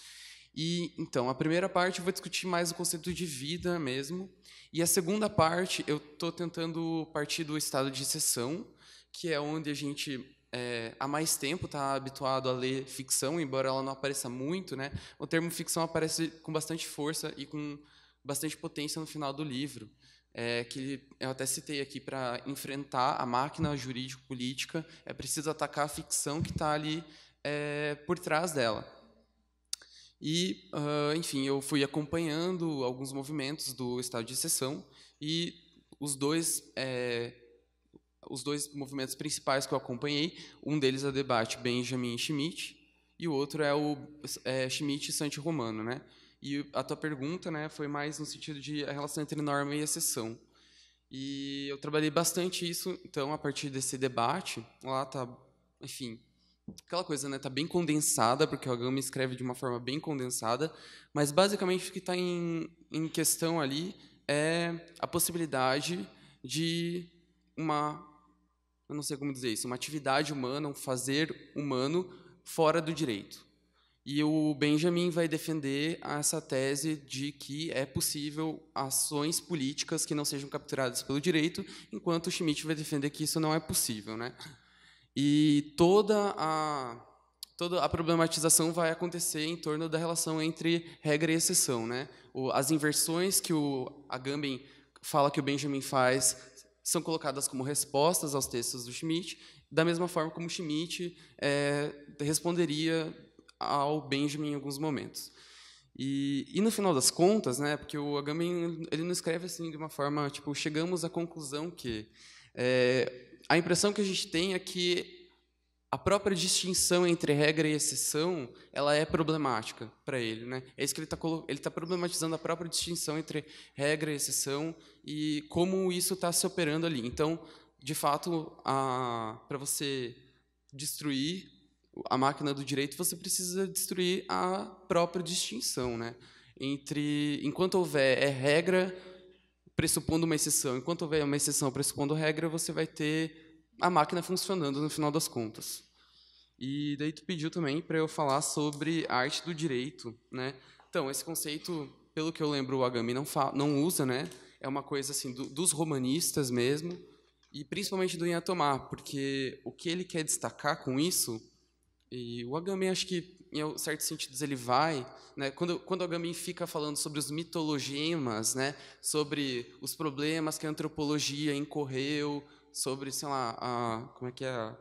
E então, a primeira parte eu vou discutir mais o conceito de vida mesmo, e a segunda parte eu estou tentando partir do estado de exceção, que é onde a gente é, há mais tempo está habituado a ler ficção, embora ela não apareça muito, né? O termo ficção aparece com bastante força e com bastante potência no final do livro, é, que eu até citei aqui para enfrentar a máquina jurídico-política é preciso atacar a ficção que está ali é, por trás dela. E, uh, enfim, eu fui acompanhando alguns movimentos do estado de exceção e os dois é, os dois movimentos principais que eu acompanhei, um deles é o debate Benjamin Schmidt e o outro é o é, Schmidt Santi Romano, né? E a tua pergunta, né, foi mais no sentido de a relação entre norma e exceção. E eu trabalhei bastante isso, então a partir desse debate, lá tá, enfim, aquela coisa, né, tá bem condensada, porque o Agama escreve de uma forma bem condensada, mas basicamente o que está em, em questão ali é a possibilidade de uma eu não sei como dizer isso, uma atividade humana, um fazer humano fora do direito. E o Benjamin vai defender essa tese de que é possível ações políticas que não sejam capturadas pelo direito, enquanto o Schmitt vai defender que isso não é possível, né? E toda a toda a problematização vai acontecer em torno da relação entre regra e exceção, né? as inversões que o Agamben fala que o Benjamin faz são colocadas como respostas aos textos do Schmitt, da mesma forma como Schmitt é, responderia ao Benjamin em alguns momentos. E, e, no final das contas, né, porque o Agamben ele não escreve assim de uma forma tipo chegamos à conclusão que é, a impressão que a gente tem é que a própria distinção entre regra e exceção ela é problemática para ele. Né? É isso que ele está ele tá problematizando, a própria distinção entre regra e exceção e como isso está se operando ali. Então, de fato, para você destruir a máquina do direito, você precisa destruir a própria distinção. Né? Entre, enquanto houver é regra pressupondo uma exceção, enquanto houver uma exceção pressupondo regra, você vai ter a máquina funcionando no final das contas. E daí tu pediu também para eu falar sobre a arte do direito, né? Então, esse conceito, pelo que eu lembro, o Agami não, não usa, né? É uma coisa assim do, dos romanistas mesmo, e principalmente do Inhatomar, porque o que ele quer destacar com isso, e o Agami acho que em certos sentidos ele vai, né? Quando quando o Agami fica falando sobre os mitologemas, né? Sobre os problemas que a antropologia incorreu, sobre, sei lá, a, como é que é,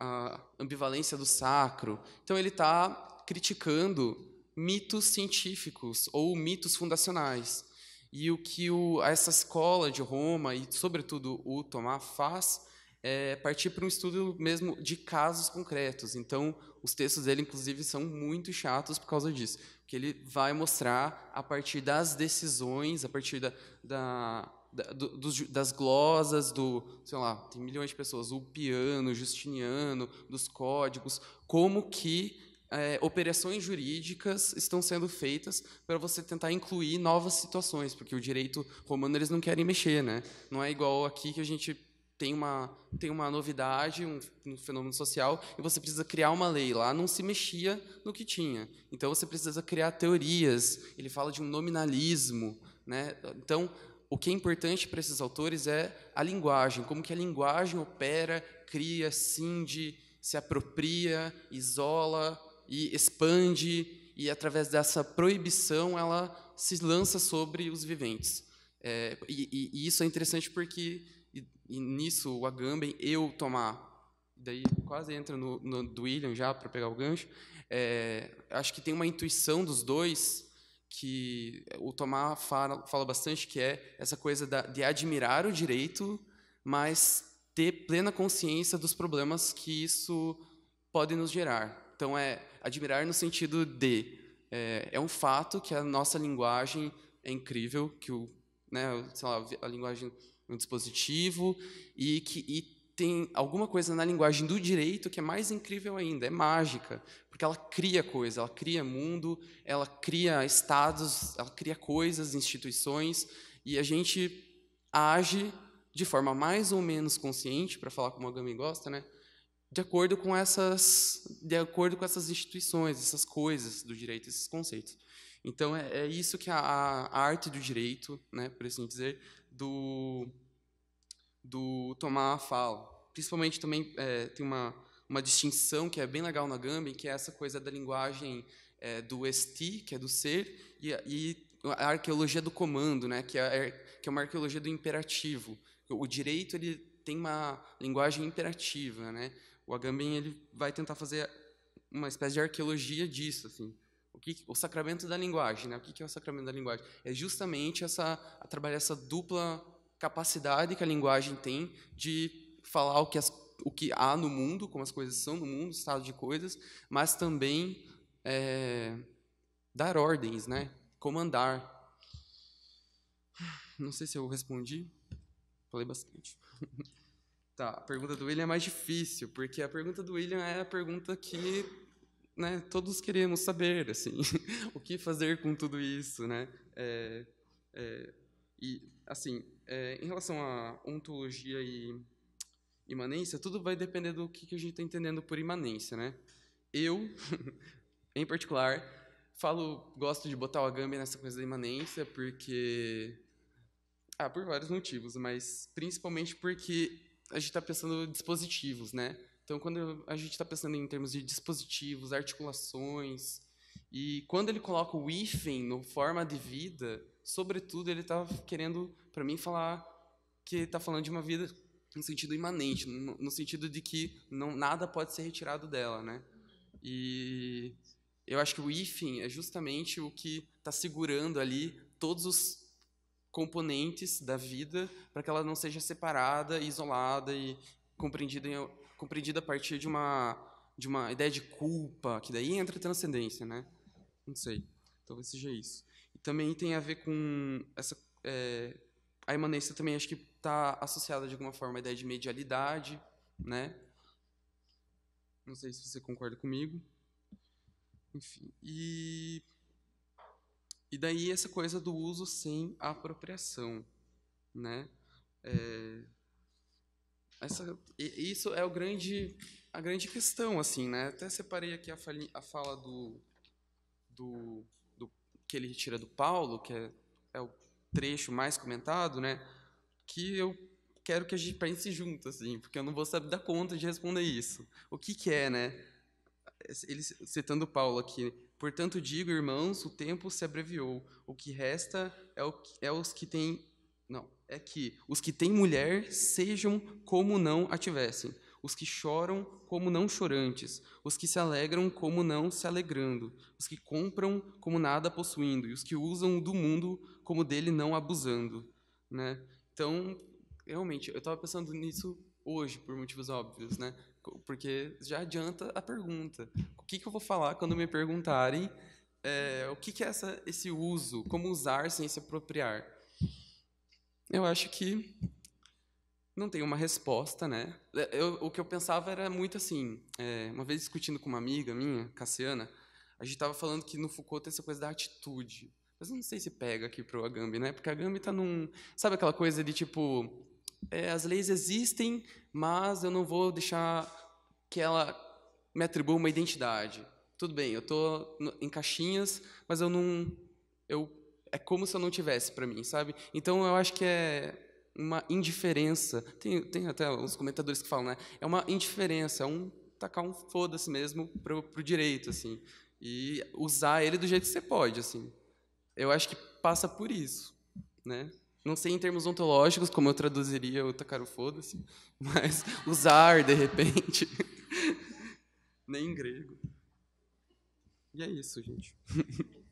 a ambivalência do sacro. Então ele está criticando mitos científicos ou mitos fundacionais. E o que o, essa escola de Roma e, sobretudo, o Tomás faz é partir para um estudo mesmo de casos concretos. Então, os textos dele, inclusive, são muito chatos por causa disso, porque ele vai mostrar a partir das decisões, a partir da, da do, do, das glosas do, sei lá, tem milhões de pessoas, o piano, justiniano, dos códigos, como que é, operações jurídicas estão sendo feitas para você tentar incluir novas situações, porque o direito romano eles não querem mexer, né? Não é igual aqui que a gente tem uma tem uma novidade, um, um fenômeno social e você precisa criar uma lei. Lá não se mexia no que tinha, então você precisa criar teorias. Ele fala de um nominalismo, né? Então o que é importante para esses autores é a linguagem, como que a linguagem opera, cria, cinge, se apropria, isola e expande, e através dessa proibição ela se lança sobre os viventes. É, e, e, isso é interessante porque e, e nisso o Agamben, eu tomar daí quase entra no, no do William já para pegar o gancho. É, acho que tem uma intuição dos dois que o Tomás fala, fala bastante, que é essa coisa da, de admirar o direito, mas ter plena consciência dos problemas que isso pode nos gerar. Então, é admirar no sentido de é, é um fato que a nossa linguagem é incrível, que o, né, lá, a linguagem é um dispositivo e que e tem alguma coisa na linguagem do direito que é mais incrível ainda, é mágica, porque ela cria coisa, ela cria mundo, ela cria estados, ela cria coisas, instituições, e a gente age de forma mais ou menos consciente, para falar como a Gami gosta, né? De acordo com essas, de acordo com essas instituições, essas coisas do direito, esses conceitos. Então é, é isso que a, a arte do direito, né, por assim dizer, do do tomar a fala. Principalmente também é, tem uma, uma distinção que é bem legal na Gambin, que é essa coisa da linguagem é, do esti, que é do ser, e, e, a arqueologia do comando, né, que, é, é que é uma arqueologia do imperativo. O direito ele tem uma linguagem imperativa. Né? O Agamben ele vai tentar fazer uma espécie de arqueologia disso. Assim. O, que, o sacramento da linguagem. Né? O que, é o sacramento da linguagem? É justamente essa, trabalhar essa dupla capacidade que a linguagem tem de falar o que, as, o que há no mundo, como as coisas são no mundo, o estado de coisas, mas também é, dar ordens, né? comandar. Não sei se eu respondi, falei bastante. [laughs] Tá, a pergunta do William é mais difícil, porque a pergunta do William é a pergunta que né, todos queremos saber, assim, [laughs] o que fazer com tudo isso, né? É, é, e, assim, é, em relação a ontologia e imanência, tudo vai depender do que, que a gente está entendendo por imanência, né? Eu, [laughs] em particular, falo, gosto de botar o agame nessa coisa da imanência porque... Ah, por vários motivos, mas principalmente porque a gente está pensando em dispositivos, né? Então, quando a gente está pensando em termos de dispositivos, articulações, e quando ele coloca o hífen no forma de vida, sobretudo, ele está querendo, para mim, falar que está falando de uma vida no sentido imanente, no, no sentido de que não, nada pode ser retirado dela, né? E eu acho que o if é justamente o que está segurando ali todos os componentes da vida para que ela não seja separada, isolada e compreendida, em, compreendida a partir de uma, de uma ideia de culpa, que daí entra a transcendência, né? Não sei. Talvez seja isso também tem a ver com essa é, a imanência também acho que está associada de alguma forma à ideia de medialidade, né? Não sei se você concorda comigo. Enfim, e e daí essa coisa do uso sem apropriação, né? É, essa, isso é o grande, a grande questão, assim, né? Até separei aqui a, fali, a fala do, do que ele retira do Paulo, que é, é o trecho mais comentado, né? Que eu quero que a gente pense junto, assim, porque eu não vou saber dar conta de responder isso. O que, que é, né? Ele citando Paulo aqui. Portanto, digo, irmãos, o tempo se abreviou. O que resta é, o, é os que têm. Não, é que os que têm mulher sejam como não a tivessem, os que choram como não chorantes, os que se alegram como não se alegrando, os que compram como nada possuindo, e os que usam do mundo como dele não abusando. Né? Então, realmente, eu estava pensando nisso hoje, por motivos óbvios, né? porque já adianta a pergunta. O que, que eu vou falar quando me perguntarem é, o que, que é essa, esse uso, como usar sem se apropriar? Eu acho que não tem uma resposta, né? É, eu, o que eu pensava era muito assim. É, uma vez discutindo com uma amiga minha, Cassiana, a gente estava falando que no Foucault tem essa coisa da atitude. Mas eu não sei se pega aqui para o Agambi, né? Porque a Agambi está num. Sabe aquela coisa de tipo. É, as leis existem, mas eu não vou deixar que ela me atribua uma identidade. Tudo bem, eu estou em caixinhas, mas eu não. Eu, é como se eu não tivesse para mim, sabe? Então eu acho que é uma indiferença. Tem, tem até uns comentadores que falam, né? É uma indiferença, é um tacar um foda-se mesmo pro, pro direito, assim. E usar ele do jeito que você pode, assim. Eu acho que passa por isso, né? Não sei em termos ontológicos como eu traduziria o tacar o foda-se, [laughs] mas usar, de repente. [laughs] Nem em grego. E é isso, gente. [laughs]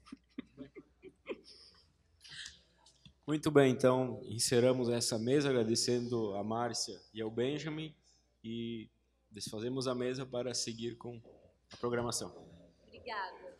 Muito bem, então encerramos essa mesa agradecendo a Márcia e ao Benjamin e desfazemos a mesa para seguir com a programação. Obrigada.